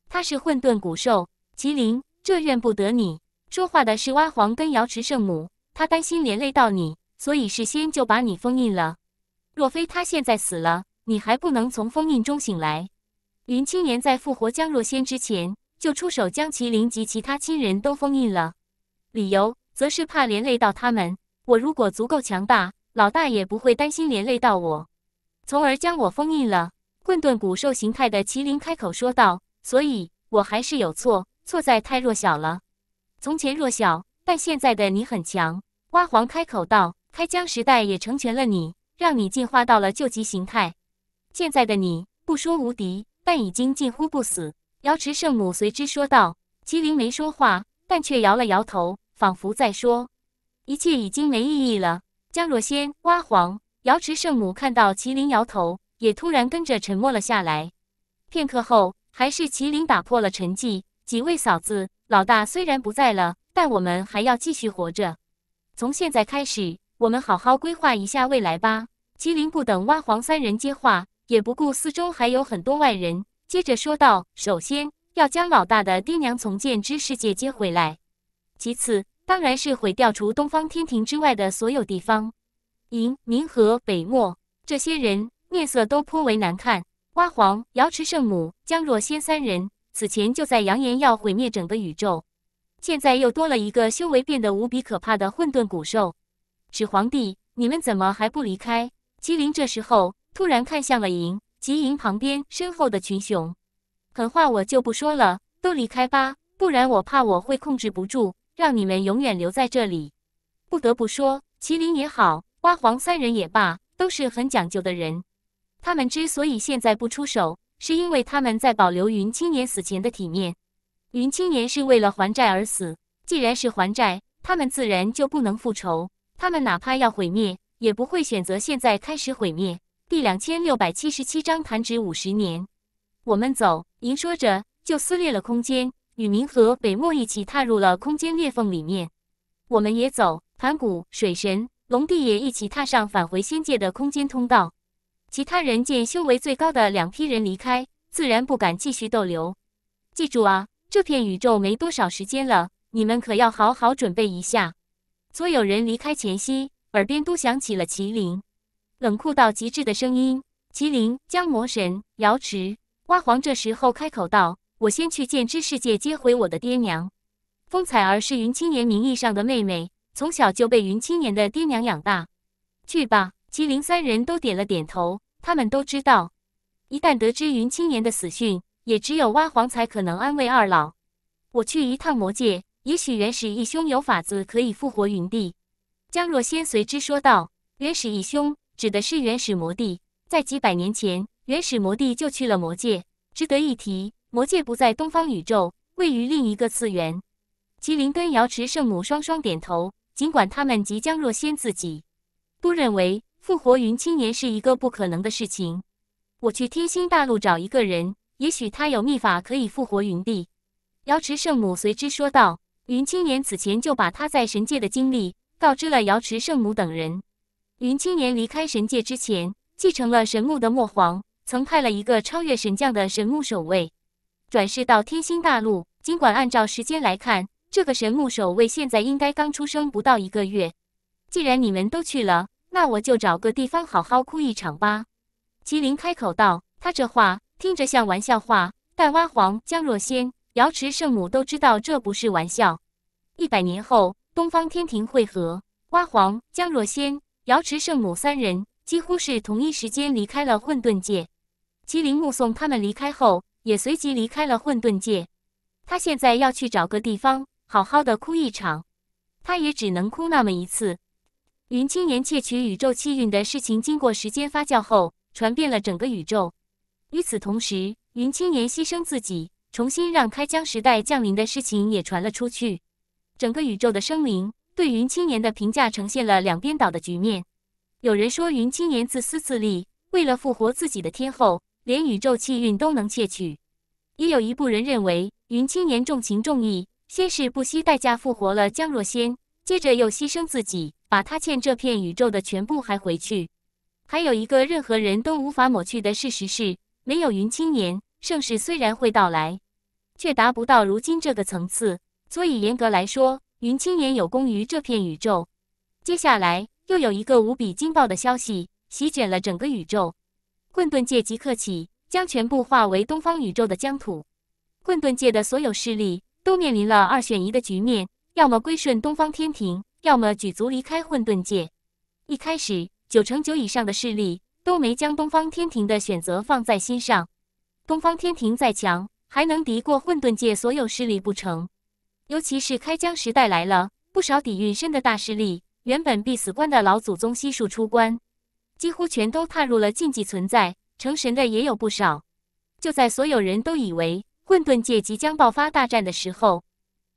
[SPEAKER 1] 它是混沌古兽麒麟，这怨不得你。说话的是娲皇跟瑶池圣母，他担心连累到你，所以事先就把你封印了。若非他现在死了，你还不能从封印中醒来。云青年在复活江若仙之前，就出手将麒麟及其他亲人都封印了，理由。则是怕连累到他们。我如果足够强大，老大也不会担心连累到我，从而将我封印了。混沌古兽形态的麒麟开口说道：“所以我还是有错，错在太弱小了。从前弱小，但现在的你很强。”蛙皇开口道：“开疆时代也成全了你，让你进化到了救急形态。现在的你，不说无敌，但已经近乎不死。”瑶池圣母随之说道。麒麟没说话，但却摇了摇头。仿佛在说，一切已经没意义了。江若仙、娲皇、瑶池圣母看到麒麟摇头，也突然跟着沉默了下来。片刻后，还是麒麟打破了沉寂。几位嫂子，老大虽然不在了，但我们还要继续活着。从现在开始，我们好好规划一下未来吧。麒麟不等娲皇三人接话，也不顾四周还有很多外人，接着说道：“首先要将老大的爹娘从剑之世界接回来，其次。”当然是毁掉除东方天庭之外的所有地方。银、冥和北漠这些人面色都颇为难看。娲皇、瑶池圣母、江若仙三人此前就在扬言要毁灭整个宇宙，现在又多了一个修为变得无比可怕的混沌古兽。始皇帝，你们怎么还不离开？麒麟这时候突然看向了银及银旁边身后的群雄，狠话我就不说了，都离开吧，不然我怕我会控制不住。让你们永远留在这里。不得不说，麒麟也好，花黄三人也罢，都是很讲究的人。他们之所以现在不出手，是因为他们在保留云青年死前的体面。云青年是为了还债而死，既然是还债，他们自然就不能复仇。他们哪怕要毁灭，也不会选择现在开始毁灭。第两千六百七十七章弹指五十年。我们走。您说着，就撕裂了空间。与明和北漠一起踏入了空间裂缝里面，我们也走。盘古、水神、龙帝也一起踏上返回仙界的空间通道。其他人见修为最高的两批人离开，自然不敢继续逗留。记住啊，这片宇宙没多少时间了，你们可要好好准备一下。所有人离开前夕，耳边都响起了麒麟冷酷到极致的声音。麒麟、江魔神、瑶池、娲皇这时候开口道。我先去见知世界接回我的爹娘。风采儿是云青岩名义上的妹妹，从小就被云青岩的爹娘养大。去吧，麒麟三人都点了点头。他们都知道，一旦得知云青岩的死讯，也只有娲皇才可能安慰二老。我去一趟魔界，也许原始一兄有法子可以复活云帝。江若仙随之说道：“原始一兄指的是原始魔帝，在几百年前，原始魔帝就去了魔界。值得一提。”魔界不在东方宇宙，位于另一个次元。麒麟跟瑶池圣母双双点头，尽管他们即将若仙自己，都认为复活云青年是一个不可能的事情。我去天星大陆找一个人，也许他有秘法可以复活云帝。瑶池圣母随之说道：“云青年此前就把他在神界的经历告知了瑶池圣母等人。云青年离开神界之前，继承了神墓的墨皇，曾派了一个超越神将的神墓守卫。”转世到天星大陆，尽管按照时间来看，这个神木守卫现在应该刚出生不到一个月。既然你们都去了，那我就找个地方好好哭一场吧。”麒麟开口道。他这话听着像玩笑话，但娲皇、江若仙、瑶池圣母都知道这不是玩笑。一百年后，东方天庭会合，娲皇、江若仙、瑶池圣母三人几乎是同一时间离开了混沌界。麒麟目送他们离开后。也随即离开了混沌界，他现在要去找个地方好好的哭一场，他也只能哭那么一次。云青年窃取宇宙气运的事情，经过时间发酵后，传遍了整个宇宙。与此同时，云青年牺牲自己，重新让开疆时代降临的事情也传了出去。整个宇宙的生灵对云青年的评价呈现了两边倒的局面。有人说云青年自私自利，为了复活自己的天后。连宇宙气运都能窃取。也有一部人认为，云青年重情重义，先是不惜代价复活了江若仙，接着又牺牲自己，把他欠这片宇宙的全部还回去。还有一个任何人都无法抹去的事实是，没有云青年，盛世虽然会到来，却达不到如今这个层次。所以严格来说，云青年有功于这片宇宙。接下来又有一个无比惊爆的消息，席卷了整个宇宙。混沌界即刻起将全部化为东方宇宙的疆土，混沌界的所有势力都面临了二选一的局面：要么归顺东方天庭，要么举足离开混沌界。一开始，九成九以上的势力都没将东方天庭的选择放在心上。东方天庭再强，还能敌过混沌界所有势力不成？尤其是开疆时代来了，不少底蕴深的大势力，原本必死关的老祖宗悉数出关。几乎全都踏入了禁忌存在，成神的也有不少。就在所有人都以为混沌界即将爆发大战的时候，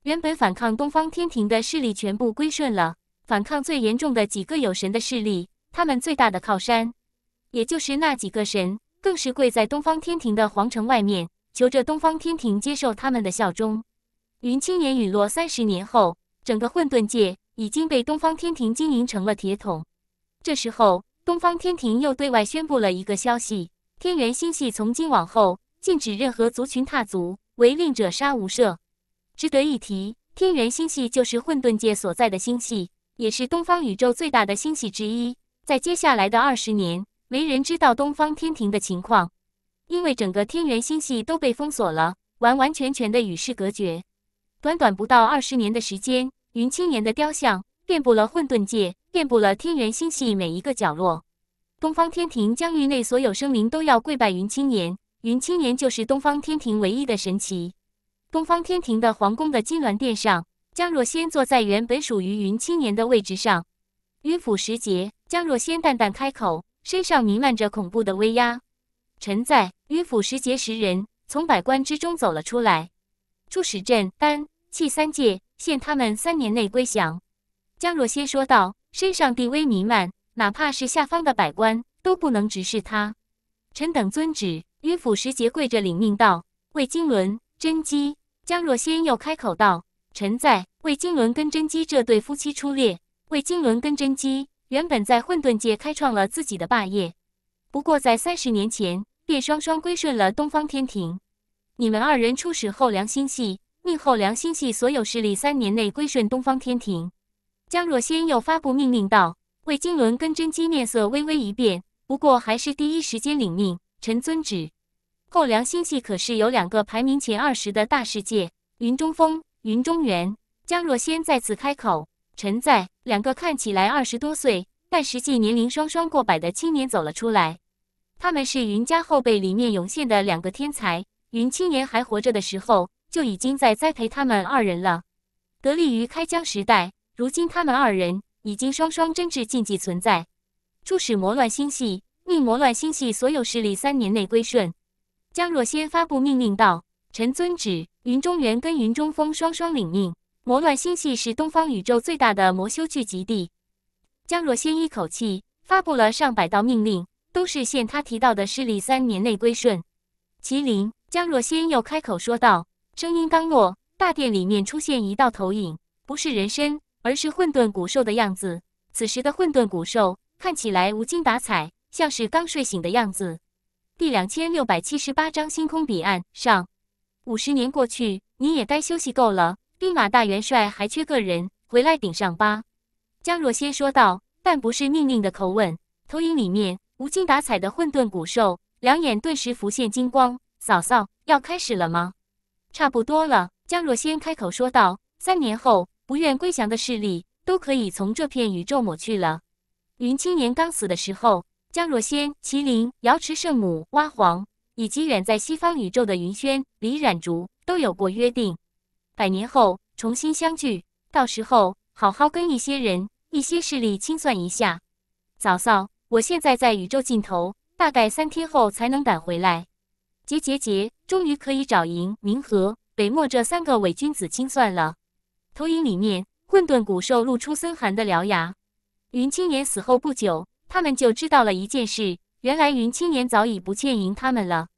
[SPEAKER 1] 原本反抗东方天庭的势力全部归顺了。反抗最严重的几个有神的势力，他们最大的靠山，也就是那几个神，更是跪在东方天庭的皇城外面，求着东方天庭接受他们的效忠。云青年陨落三十年后，整个混沌界已经被东方天庭经营成了铁桶。这时候。东方天庭又对外宣布了一个消息：天元星系从今往后禁止任何族群踏足，违令者杀无赦。值得一提，天元星系就是混沌界所在的星系，也是东方宇宙最大的星系之一。在接下来的二十年，没人知道东方天庭的情况，因为整个天元星系都被封锁了，完完全全的与世隔绝。短短不到二十年的时间，云青岩的雕像遍布了混沌界。遍布了天元星系每一个角落，东方天庭疆域内所有生灵都要跪拜云青岩，云青岩就是东方天庭唯一的神奇。东方天庭的皇宫的金銮殿上，江若仙坐在原本属于云青岩的位置上。迂腐时节，江若仙淡淡开口，身上弥漫着恐怖的威压。臣在迂腐时节时人从百官之中走了出来，出使镇丹气三界，限他们三年内归降。江若仙说道。身上帝威弥漫，哪怕是下方的百官都不能直视他。臣等遵旨。约腐时节跪着领命道：“魏金轮、甄姬、江若仙。”又开口道：“臣在。”魏金轮跟甄姬这对夫妻出列。魏金轮跟甄姬原本在混沌界开创了自己的霸业，不过在三十年前便双双归顺了东方天庭。你们二人出使后梁心系，命后梁心系所有势力三年内归顺东方天庭。江若仙又发布命令道：“魏金伦跟甄姬面色微微一变，不过还是第一时间领命，臣遵旨。”后梁星系可是有两个排名前二十的大世界，云中风、云中原。江若仙再次开口：“臣在。”两个看起来二十多岁，但实际年龄双双过百的青年走了出来。他们是云家后辈里面涌现的两个天才。云青年还活着的时候，就已经在栽培他们二人了，得力于开疆时代。如今他们二人已经双双真至禁忌存在，促使魔乱星系命魔乱星系所有势力三年内归顺。江若仙发布命令道：“臣遵旨。”云中元跟云中峰双双领命。魔乱星系是东方宇宙最大的魔修聚集地。江若仙一口气发布了上百道命令，都是限他提到的势力三年内归顺。麒麟江若仙又开口说道，声音刚落，大殿里面出现一道投影，不是人身，而是混沌古兽的样子。此时的混沌古兽看起来无精打采，像是刚睡醒的样子。第两千六百七十八章星空彼岸上。五十年过去，你也该休息够了。兵马大元帅还缺个人，回来顶上吧。江若仙说道，但不是命令的口吻。投影里面，无精打采的混沌古兽两眼顿时浮现金光。嫂嫂，要开始了吗？差不多了。江若仙开口说道。三年后。不愿归降的势力都可以从这片宇宙抹去了。云青年刚死的时候，江若仙、麒麟、瑶池圣母、娲皇，以及远在西方宇宙的云轩、李染竹，都有过约定，百年后重新相聚。到时候好好跟一些人、一些势力清算一下。嫂嫂，我现在在宇宙尽头，大概三天后才能赶回来。结结结，终于可以找赢明河、北漠这三个伪君子清算了。投影里面，混沌古兽露出森寒的獠牙。云青年死后不久，他们就知道了一件事：原来云青年早已不欠银他们了，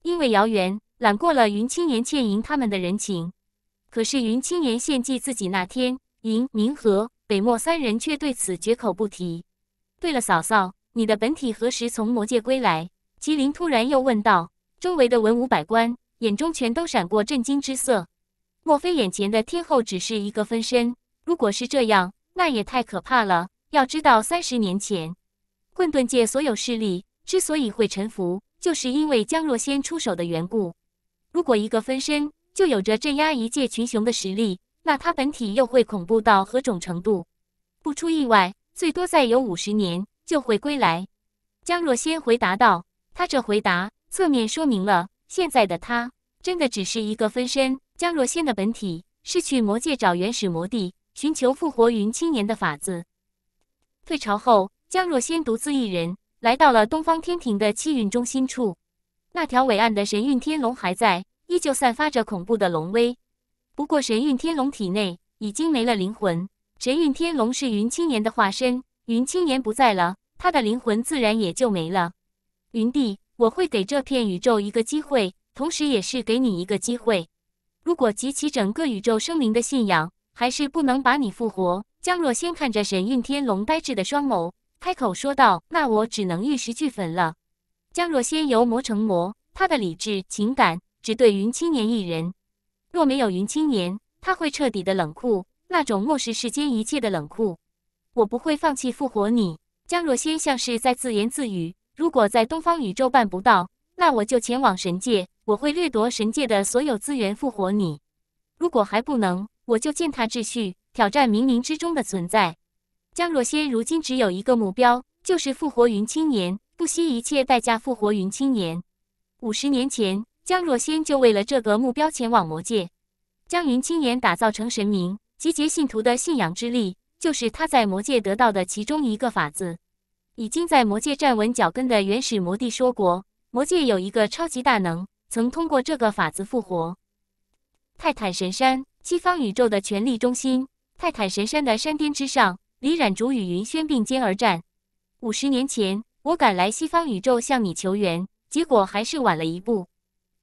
[SPEAKER 1] 因为姚元揽过了云青年欠银他们的人情。可是云青年献祭自己那天，银明和北漠三人却对此绝口不提。对了，嫂嫂，你的本体何时从魔界归来？麒麟突然又问道。周围的文武百官眼中全都闪过震惊之色。莫非眼前的天后只是一个分身？如果是这样，那也太可怕了。要知道，三十年前，混沌界所有势力之所以会臣服，就是因为江若仙出手的缘故。如果一个分身就有着镇压一界群雄的实力，那他本体又会恐怖到何种程度？不出意外，最多再有五十年就会归来。江若仙回答道：“他这回答侧面说明了现在的他。”真的只是一个分身。江若仙的本体是去魔界找原始魔帝，寻求复活云青年的法子。退朝后，江若仙独自一人来到了东方天庭的气运中心处。那条伟岸的神韵天龙还在，依旧散发着恐怖的龙威。不过，神韵天龙体内已经没了灵魂。神韵天龙是云青年的化身，云青年不在了，他的灵魂自然也就没了。云帝，我会给这片宇宙一个机会。同时，也是给你一个机会。如果集齐整个宇宙生灵的信仰，还是不能把你复活，江若仙看着沈运天龙呆滞的双眸，开口说道：“那我只能玉石俱焚了。”江若仙由魔成魔，他的理智、情感只对云青年一人。若没有云青年，他会彻底的冷酷，那种漠视世间一切的冷酷。我不会放弃复活你。江若仙像是在自言自语：“如果在东方宇宙办不到，那我就前往神界。”我会掠夺神界的所有资源，复活你。如果还不能，我就践踏秩序，挑战冥冥之中的存在。江若仙如今只有一个目标，就是复活云青年，不惜一切代价复活云青年。五十年前，江若仙就为了这个目标前往魔界，将云青年打造成神明，集结信徒的信仰之力，就是他在魔界得到的其中一个法子。已经在魔界站稳脚跟的原始魔帝说过，魔界有一个超级大能。曾通过这个法子复活。泰坦神山，西方宇宙的权力中心。泰坦神山的山巅之上，李染竹与云轩并肩而战。五十年前，我赶来西方宇宙向你求援，结果还是晚了一步。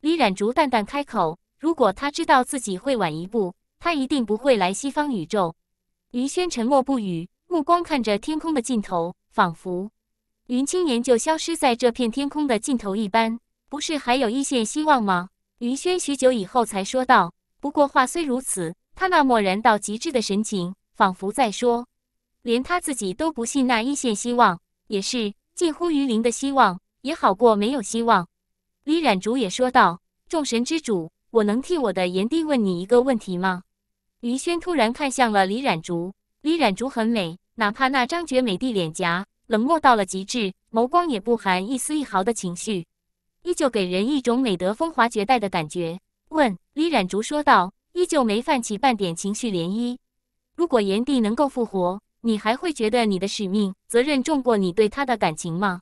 [SPEAKER 1] 李染竹淡淡开口：“如果他知道自己会晚一步，他一定不会来西方宇宙。”云轩沉默不语，目光看着天空的尽头，仿佛云青年就消失在这片天空的尽头一般。不是还有一线希望吗？云轩许久以后才说道。不过话虽如此，他那漠然到极致的神情，仿佛在说，连他自己都不信那一线希望。也是，近乎于零的希望也好过没有希望。李染竹也说道：“众神之主，我能替我的炎帝问你一个问题吗？”云轩突然看向了李染竹。李染竹很美，哪怕那张绝美的脸颊冷漠到了极致，眸光也不含一丝一毫的情绪。依旧给人一种美德风华绝代的感觉。问李冉竹说道，依旧没泛起半点情绪涟漪。如果炎帝能够复活，你还会觉得你的使命责任重过你对他的感情吗？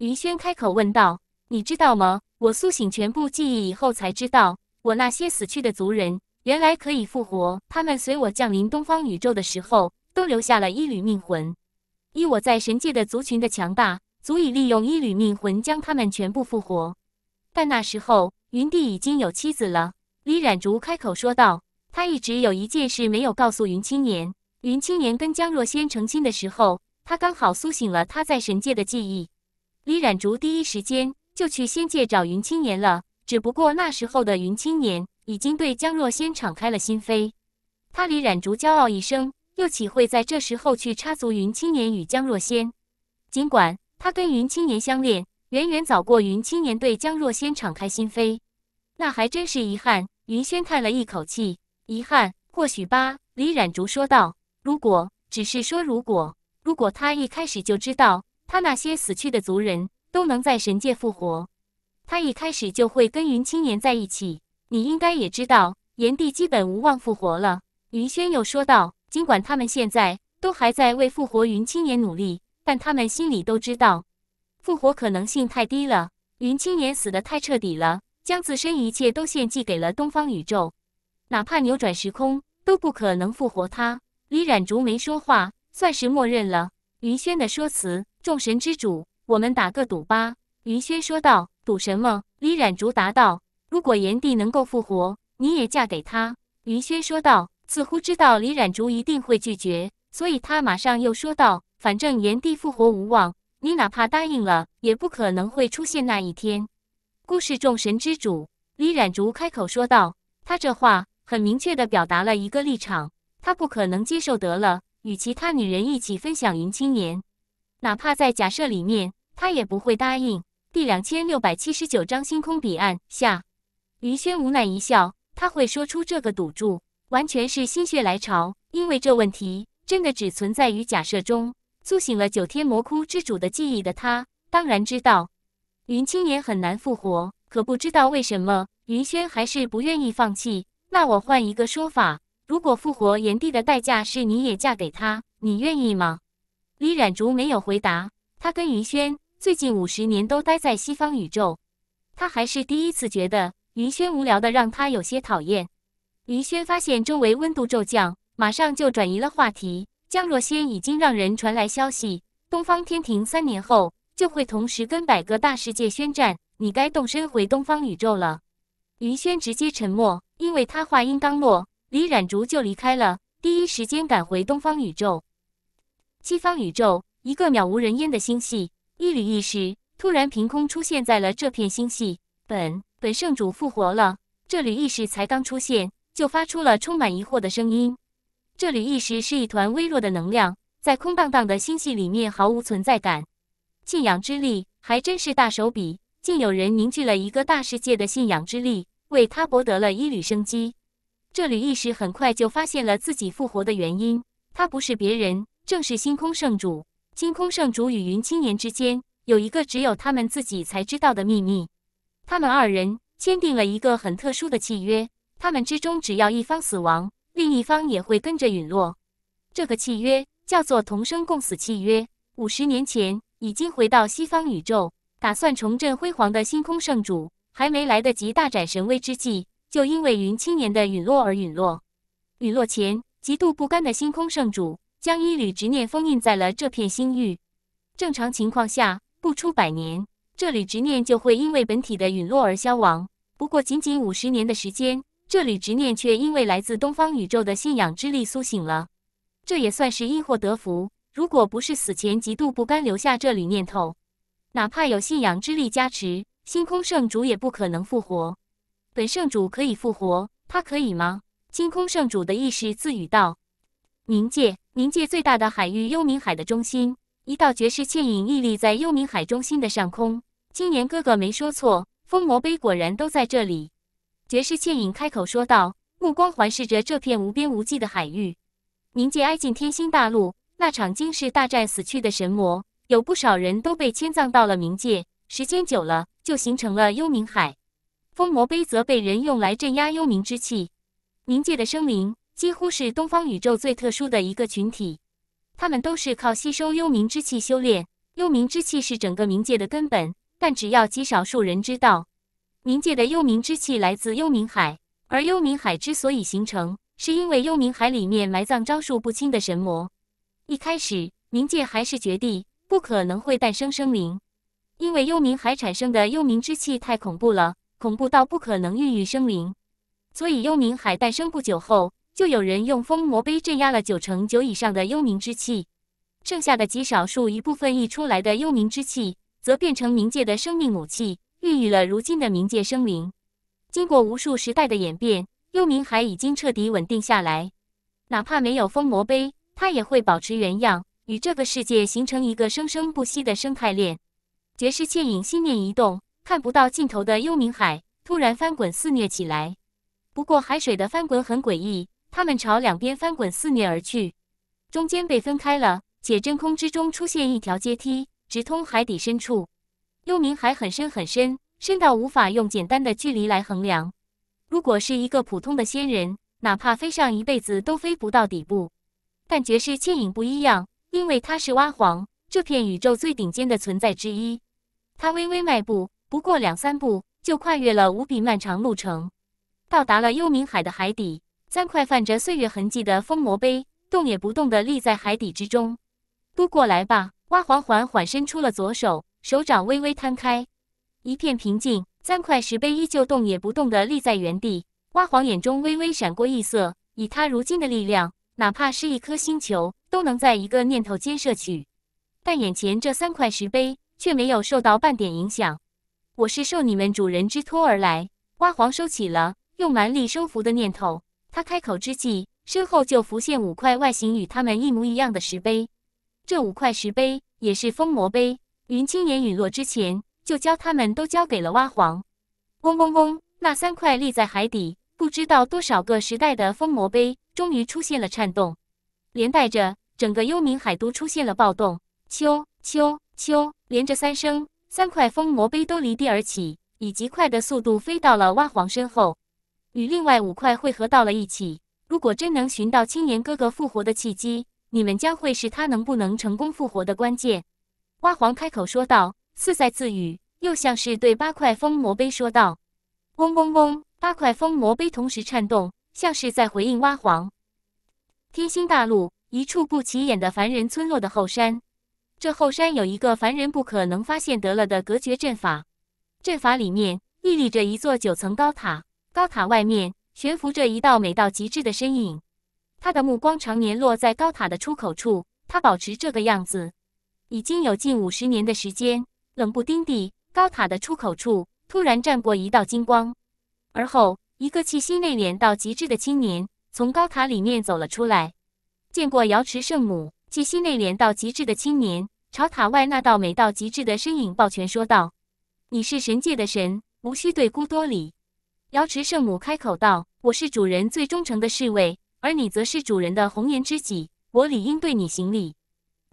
[SPEAKER 1] 云轩开口问道。你知道吗？我苏醒全部记忆以后才知道，我那些死去的族人原来可以复活。他们随我降临东方宇宙的时候，都留下了一缕命魂。依我在神界的族群的强大，足以利用一缕命魂将他们全部复活。在那时候，云帝已经有妻子了。李染竹开口说道：“他一直有一件事没有告诉云青年。云青年跟江若仙成亲的时候，他刚好苏醒了他在神界的记忆。李染竹第一时间就去仙界找云青年了。只不过那时候的云青年已经对江若仙敞开了心扉。他李染竹骄傲一生，又岂会在这时候去插足云青年与江若仙？尽管他跟云青年相恋。”远远早过云青年对江若仙敞开心扉，那还真是遗憾。云轩叹了一口气：“遗憾，或许吧。”李冉竹说道：“如果只是说如果，如果他一开始就知道他那些死去的族人都能在神界复活，他一开始就会跟云青年在一起。你应该也知道，炎帝基本无望复活了。”云轩又说道：“尽管他们现在都还在为复活云青年努力，但他们心里都知道。”复活可能性太低了，云青岩死的太彻底了，将自身一切都献祭给了东方宇宙，哪怕扭转时空都不可能复活他。李染竹没说话，算是默认了云轩的说辞。众神之主，我们打个赌吧。”云轩说道。“赌什么？”李染竹答道。“如果炎帝能够复活，你也嫁给他。”云轩说道，似乎知道李染竹一定会拒绝，所以他马上又说道：“反正炎帝复活无望。”你哪怕答应了，也不可能会出现那一天。故事，众神之主李冉竹开口说道。他这话很明确地表达了一个立场：他不可能接受得了与其他女人一起分享云青年，哪怕在假设里面，他也不会答应。第两千六百七十九章星空彼岸下，云轩无奈一笑，他会说出这个赌注，完全是心血来潮，因为这问题真的只存在于假设中。苏醒了九天魔窟之主的记忆的他，当然知道云青岩很难复活，可不知道为什么云轩还是不愿意放弃。那我换一个说法，如果复活炎帝的代价是你也嫁给他，你愿意吗？李冉竹没有回答。他跟云轩最近五十年都待在西方宇宙，他还是第一次觉得云轩无聊的让他有些讨厌。云轩发现周围温度骤降，马上就转移了话题。江若仙已经让人传来消息，东方天庭三年后就会同时跟百个大世界宣战，你该动身回东方宇宙了。云轩直接沉默，因为他话音刚落，李染竹就离开了，第一时间赶回东方宇宙。西方宇宙，一个渺无人烟的星系，一缕意识突然凭空出现在了这片星系，本本圣主复活了。这缕意识才刚出现，就发出了充满疑惑的声音。这缕意识是一团微弱的能量，在空荡荡的星系里面毫无存在感。信仰之力还真是大手笔，竟有人凝聚了一个大世界的信仰之力，为他博得了一缕生机。这缕意识很快就发现了自己复活的原因，他不是别人，正是星空圣主。星空圣主与云青年之间有一个只有他们自己才知道的秘密，他们二人签订了一个很特殊的契约，他们之中只要一方死亡。另一方也会跟着陨落。这个契约叫做同生共死契约。五十年前，已经回到西方宇宙，打算重振辉煌的星空圣主，还没来得及大展神威之际，就因为云青年的陨落而陨落。陨落前，极度不甘的星空圣主将一缕执念封印在了这片星域。正常情况下，不出百年，这缕执念就会因为本体的陨落而消亡。不过，仅仅五十年的时间。这里执念却因为来自东方宇宙的信仰之力苏醒了，这也算是因祸得福。如果不是死前极度不甘留下这里念头，哪怕有信仰之力加持，星空圣主也不可能复活。本圣主可以复活，他可以吗？星空圣主的意识自语道：“冥界，冥界最大的海域幽冥海的中心，一道绝世倩影屹立在幽冥海中心的上空。青年哥哥没说错，封魔碑果然都在这里。”绝世倩影开口说道，目光环视着这片无边无际的海域。冥界挨近天星大陆，那场惊世大战死去的神魔，有不少人都被迁葬到了冥界。时间久了，就形成了幽冥海。封魔碑则被人用来镇压幽冥之气。冥界的生灵几乎是东方宇宙最特殊的一个群体，他们都是靠吸收幽冥之气修炼。幽冥之气是整个冥界的根本，但只要极少数人知道。冥界的幽冥之气来自幽冥海，而幽冥海之所以形成，是因为幽冥海里面埋葬招数不清的神魔。一开始，冥界还是绝地，不可能会诞生生灵，因为幽冥海产生的幽冥之气太恐怖了，恐怖到不可能孕育生灵。所以，幽冥海诞生不久后，就有人用封魔碑镇压了九成九以上的幽冥之气，剩下的极少数一部分溢出来的幽冥之气，则变成冥界的生命武器，孕育了如今的冥界生灵，经过无数时代的演变，幽冥海已经彻底稳定下来。哪怕没有封魔碑，它也会保持原样，与这个世界形成一个生生不息的生态链。绝世倩影心念一动，看不到尽头的幽冥海突然翻滚肆虐起来。不过海水的翻滚很诡异，它们朝两边翻滚肆虐而去，中间被分开了，且真空之中出现一条阶梯，直通海底深处。幽冥海很深很深，深到无法用简单的距离来衡量。如果是一个普通的仙人，哪怕飞上一辈子都飞不到底部。但绝世倩影不一样，因为她是娲皇，这片宇宙最顶尖的存在之一。她微微迈步，不过两三步，就跨越了无比漫长路程，到达了幽冥海的海底。三块泛着岁月痕迹的封魔碑，动也不动地立在海底之中。都过来吧，娲皇缓缓伸出了左手。手掌微微摊开，一片平静。三块石碑依旧动也不动的立在原地。蛙皇眼中微微闪过异色，以他如今的力量，哪怕是一颗星球，都能在一个念头间摄取。但眼前这三块石碑却没有受到半点影响。我是受你们主人之托而来。蛙皇收起了用蛮力收服的念头，他开口之际，身后就浮现五块外形与他们一模一样的石碑。这五块石碑也是封魔碑。云青岩陨落之前，就将他们都交给了蛙皇。嗡嗡嗡！那三块立在海底、不知道多少个时代的封魔碑，终于出现了颤动，连带着整个幽冥海都出现了暴动。秋秋秋！连着三声，三块封魔碑都离地而起，以极快的速度飞到了蛙皇身后，与另外五块汇合到了一起。如果真能寻到青年哥哥复活的契机，你们将会是他能不能成功复活的关键。蛙皇开口说道，似在自语，又像是对八块封魔碑说道：“嗡嗡嗡！”八块封魔碑同时颤动，像是在回应蛙皇。天星大陆一处不起眼的凡人村落的后山，这后山有一个凡人不可能发现得了的隔绝阵法。阵法里面屹立着一座九层高塔，高塔外面悬浮着一道美到极致的身影。他的目光常年落在高塔的出口处，他保持这个样子。已经有近五十年的时间，冷不丁地，高塔的出口处突然绽过一道金光，而后一个气息内敛到极致的青年从高塔里面走了出来。见过瑶池圣母，气息内敛到极致的青年朝塔外那道美到极致的身影抱拳说道：“你是神界的神，无需对孤多礼。”瑶池圣母开口道：“我是主人最忠诚的侍卫，而你则是主人的红颜知己，我理应对你行礼。”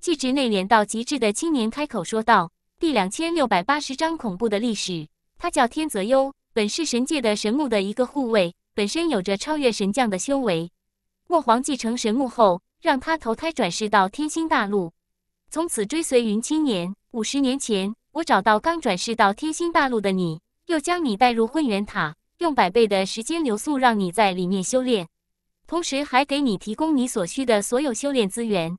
[SPEAKER 1] 气质内敛到极致的青年开口说道：“第两千六百八十章恐怖的历史。他叫天泽优，本是神界的神木的一个护卫，本身有着超越神将的修为。墨皇继承神木后，让他投胎转世到天星大陆，从此追随云青年。五十年前，我找到刚转世到天星大陆的你，又将你带入混元塔，用百倍的时间流速让你在里面修炼，同时还给你提供你所需的所有修炼资源。”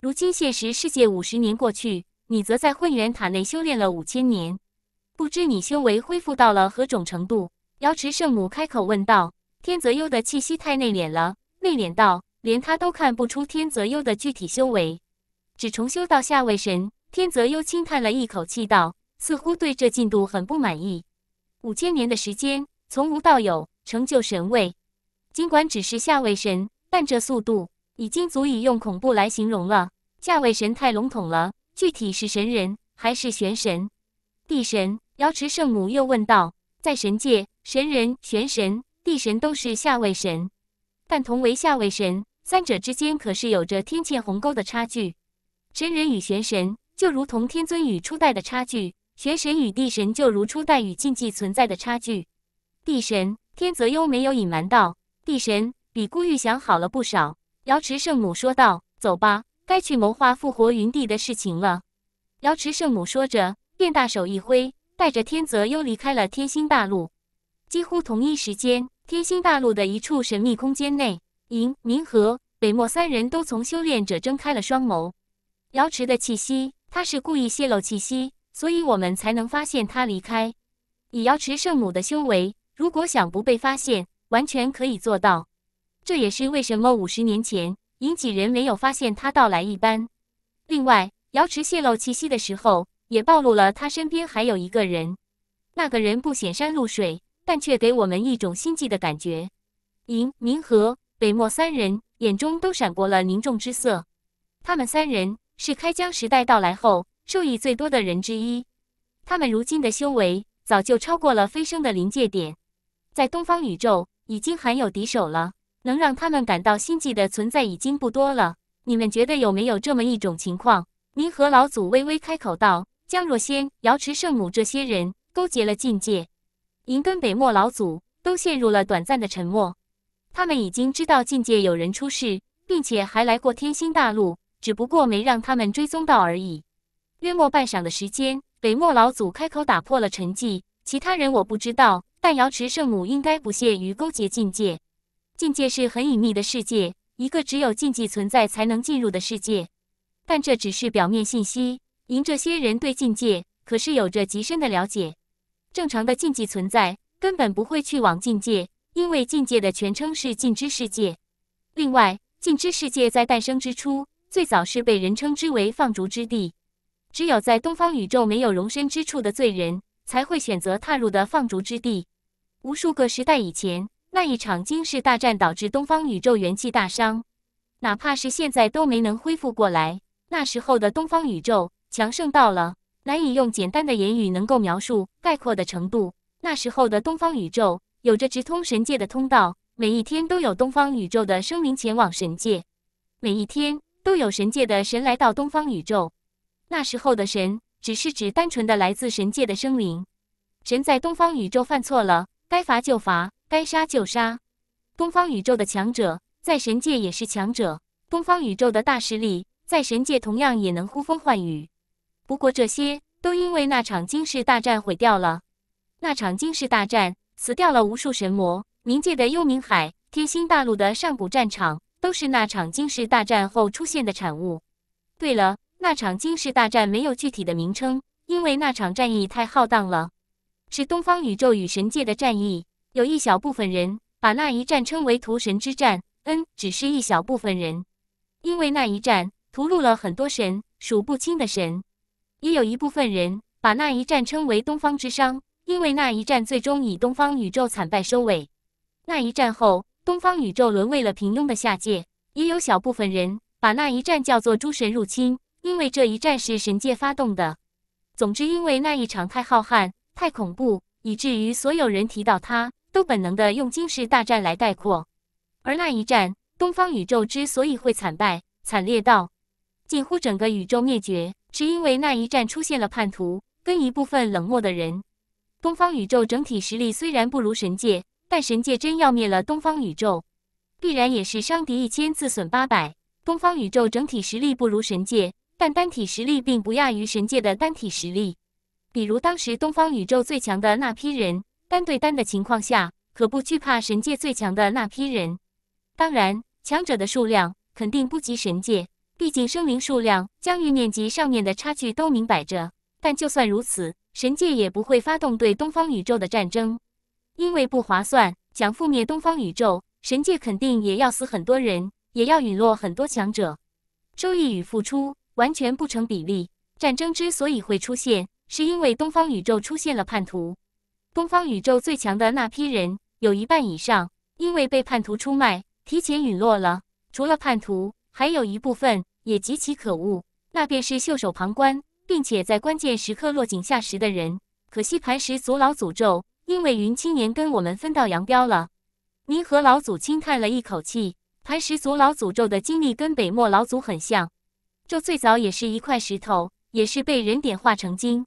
[SPEAKER 1] 如今现实世界五十年过去，你则在混元塔内修炼了五千年，不知你修为恢复到了何种程度？瑶池圣母开口问道。天泽优的气息太内敛了，内敛到连他都看不出天泽优的具体修为，只重修到下位神。天泽优轻叹了一口气道，似乎对这进度很不满意。五千年的时间，从无到有，成就神位，尽管只是下位神，但这速度。已经足以用恐怖来形容了。下位神太笼统了，具体是神人还是玄神、地神？瑶池圣母又问道。在神界，神人、玄神、地神都是下位神，但同为下位神，三者之间可是有着天堑鸿沟的差距。神人与玄神就如同天尊与初代的差距，玄神与地神就如初代与禁忌存在的差距。地神天泽幽没有隐瞒道，地神比孤玉祥好了不少。瑶池圣母说道：“走吧，该去谋划复活云帝的事情了。”瑶池圣母说着，便大手一挥，带着天泽又离开了天星大陆。几乎同一时间，天星大陆的一处神秘空间内，银、明和北漠三人都从修炼者睁开了双眸。瑶池的气息，他是故意泄露气息，所以我们才能发现他离开。以瑶池圣母的修为，如果想不被发现，完全可以做到。这也是为什么五十年前引几人没有发现他到来一般。另外，瑶池泄露气息的时候，也暴露了他身边还有一个人。那个人不显山露水，但却给我们一种心悸的感觉。银明和北漠三人眼中都闪过了凝重之色。他们三人是开疆时代到来后受益最多的人之一。他们如今的修为早就超过了飞升的临界点，在东方宇宙已经罕有敌手了。能让他们感到心悸的存在已经不多了。你们觉得有没有这么一种情况？您和老祖微微开口道：“江若仙、瑶池圣母这些人勾结了境界。”银根北漠老祖都陷入了短暂的沉默。他们已经知道境界有人出事，并且还来过天星大陆，只不过没让他们追踪到而已。约莫半晌的时间，北漠老祖开口打破了沉寂。其他人我不知道，但瑶池圣母应该不屑于勾结境界。境界是很隐秘的世界，一个只有禁忌存在才能进入的世界。但这只是表面信息。赢这些人对境界可是有着极深的了解。正常的禁忌存在根本不会去往境界，因为境界的全称是禁知世界。另外，禁知世界在诞生之初，最早是被人称之为放逐之地。只有在东方宇宙没有容身之处的罪人才会选择踏入的放逐之地。无数个时代以前。那一场惊世大战导致东方宇宙元气大伤，哪怕是现在都没能恢复过来。那时候的东方宇宙强盛到了难以用简单的言语能够描述概括的程度。那时候的东方宇宙有着直通神界的通道，每一天都有东方宇宙的生灵前往神界，每一天都有神界的神来到东方宇宙。那时候的神只是指单纯的来自神界的生灵。神在东方宇宙犯错了，该罚就罚。该杀就杀，东方宇宙的强者在神界也是强者，东方宇宙的大势力在神界同样也能呼风唤雨。不过这些都因为那场惊世大战毁掉了。那场惊世大战死掉了无数神魔，冥界的幽冥海、天心大陆的上古战场都是那场惊世大战后出现的产物。对了，那场惊世大战没有具体的名称，因为那场战役太浩荡了，是东方宇宙与神界的战役。有一小部分人把那一战称为屠神之战，嗯，只是一小部分人，因为那一战屠戮了很多神，数不清的神。也有一部分人把那一战称为东方之殇，因为那一战最终以东方宇宙惨败收尾。那一战后，东方宇宙沦为了平庸的下界。也有小部分人把那一战叫做诸神入侵，因为这一战是神界发动的。总之，因为那一场太浩瀚、太恐怖，以至于所有人提到它。都本能的用“惊世大战”来概括，而那一战，东方宇宙之所以会惨败，惨烈到近乎整个宇宙灭绝，是因为那一战出现了叛徒，跟一部分冷漠的人。东方宇宙整体实力虽然不如神界，但神界真要灭了东方宇宙，必然也是伤敌一千，自损八百。东方宇宙整体实力不如神界，但单体实力并不亚于神界的单体实力，比如当时东方宇宙最强的那批人。单对单的情况下，可不惧怕神界最强的那批人。当然，强者的数量肯定不及神界，毕竟生灵数量、疆域面积上面的差距都明摆着。但就算如此，神界也不会发动对东方宇宙的战争，因为不划算。想覆灭东方宇宙，神界肯定也要死很多人，也要陨落很多强者，收益与付出完全不成比例。战争之所以会出现，是因为东方宇宙出现了叛徒。东方宇宙最强的那批人，有一半以上因为被叛徒出卖，提前陨落了。除了叛徒，还有一部分也极其可恶，那便是袖手旁观，并且在关键时刻落井下石的人。可惜磐石族老诅咒，因为云青年跟我们分道扬镳了。您和老祖轻叹了一口气，磐石族老诅咒的经历跟北漠老祖很像，这最早也是一块石头，也是被人点化成金。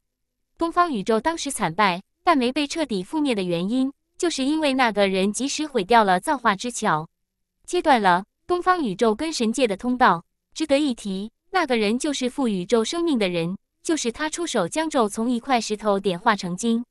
[SPEAKER 1] 东方宇宙当时惨败。但没被彻底覆灭的原因，就是因为那个人及时毁掉了造化之桥，切断了东方宇宙跟神界的通道。值得一提，那个人就是赋宇宙生命的人，就是他出手将咒从一块石头点化成金。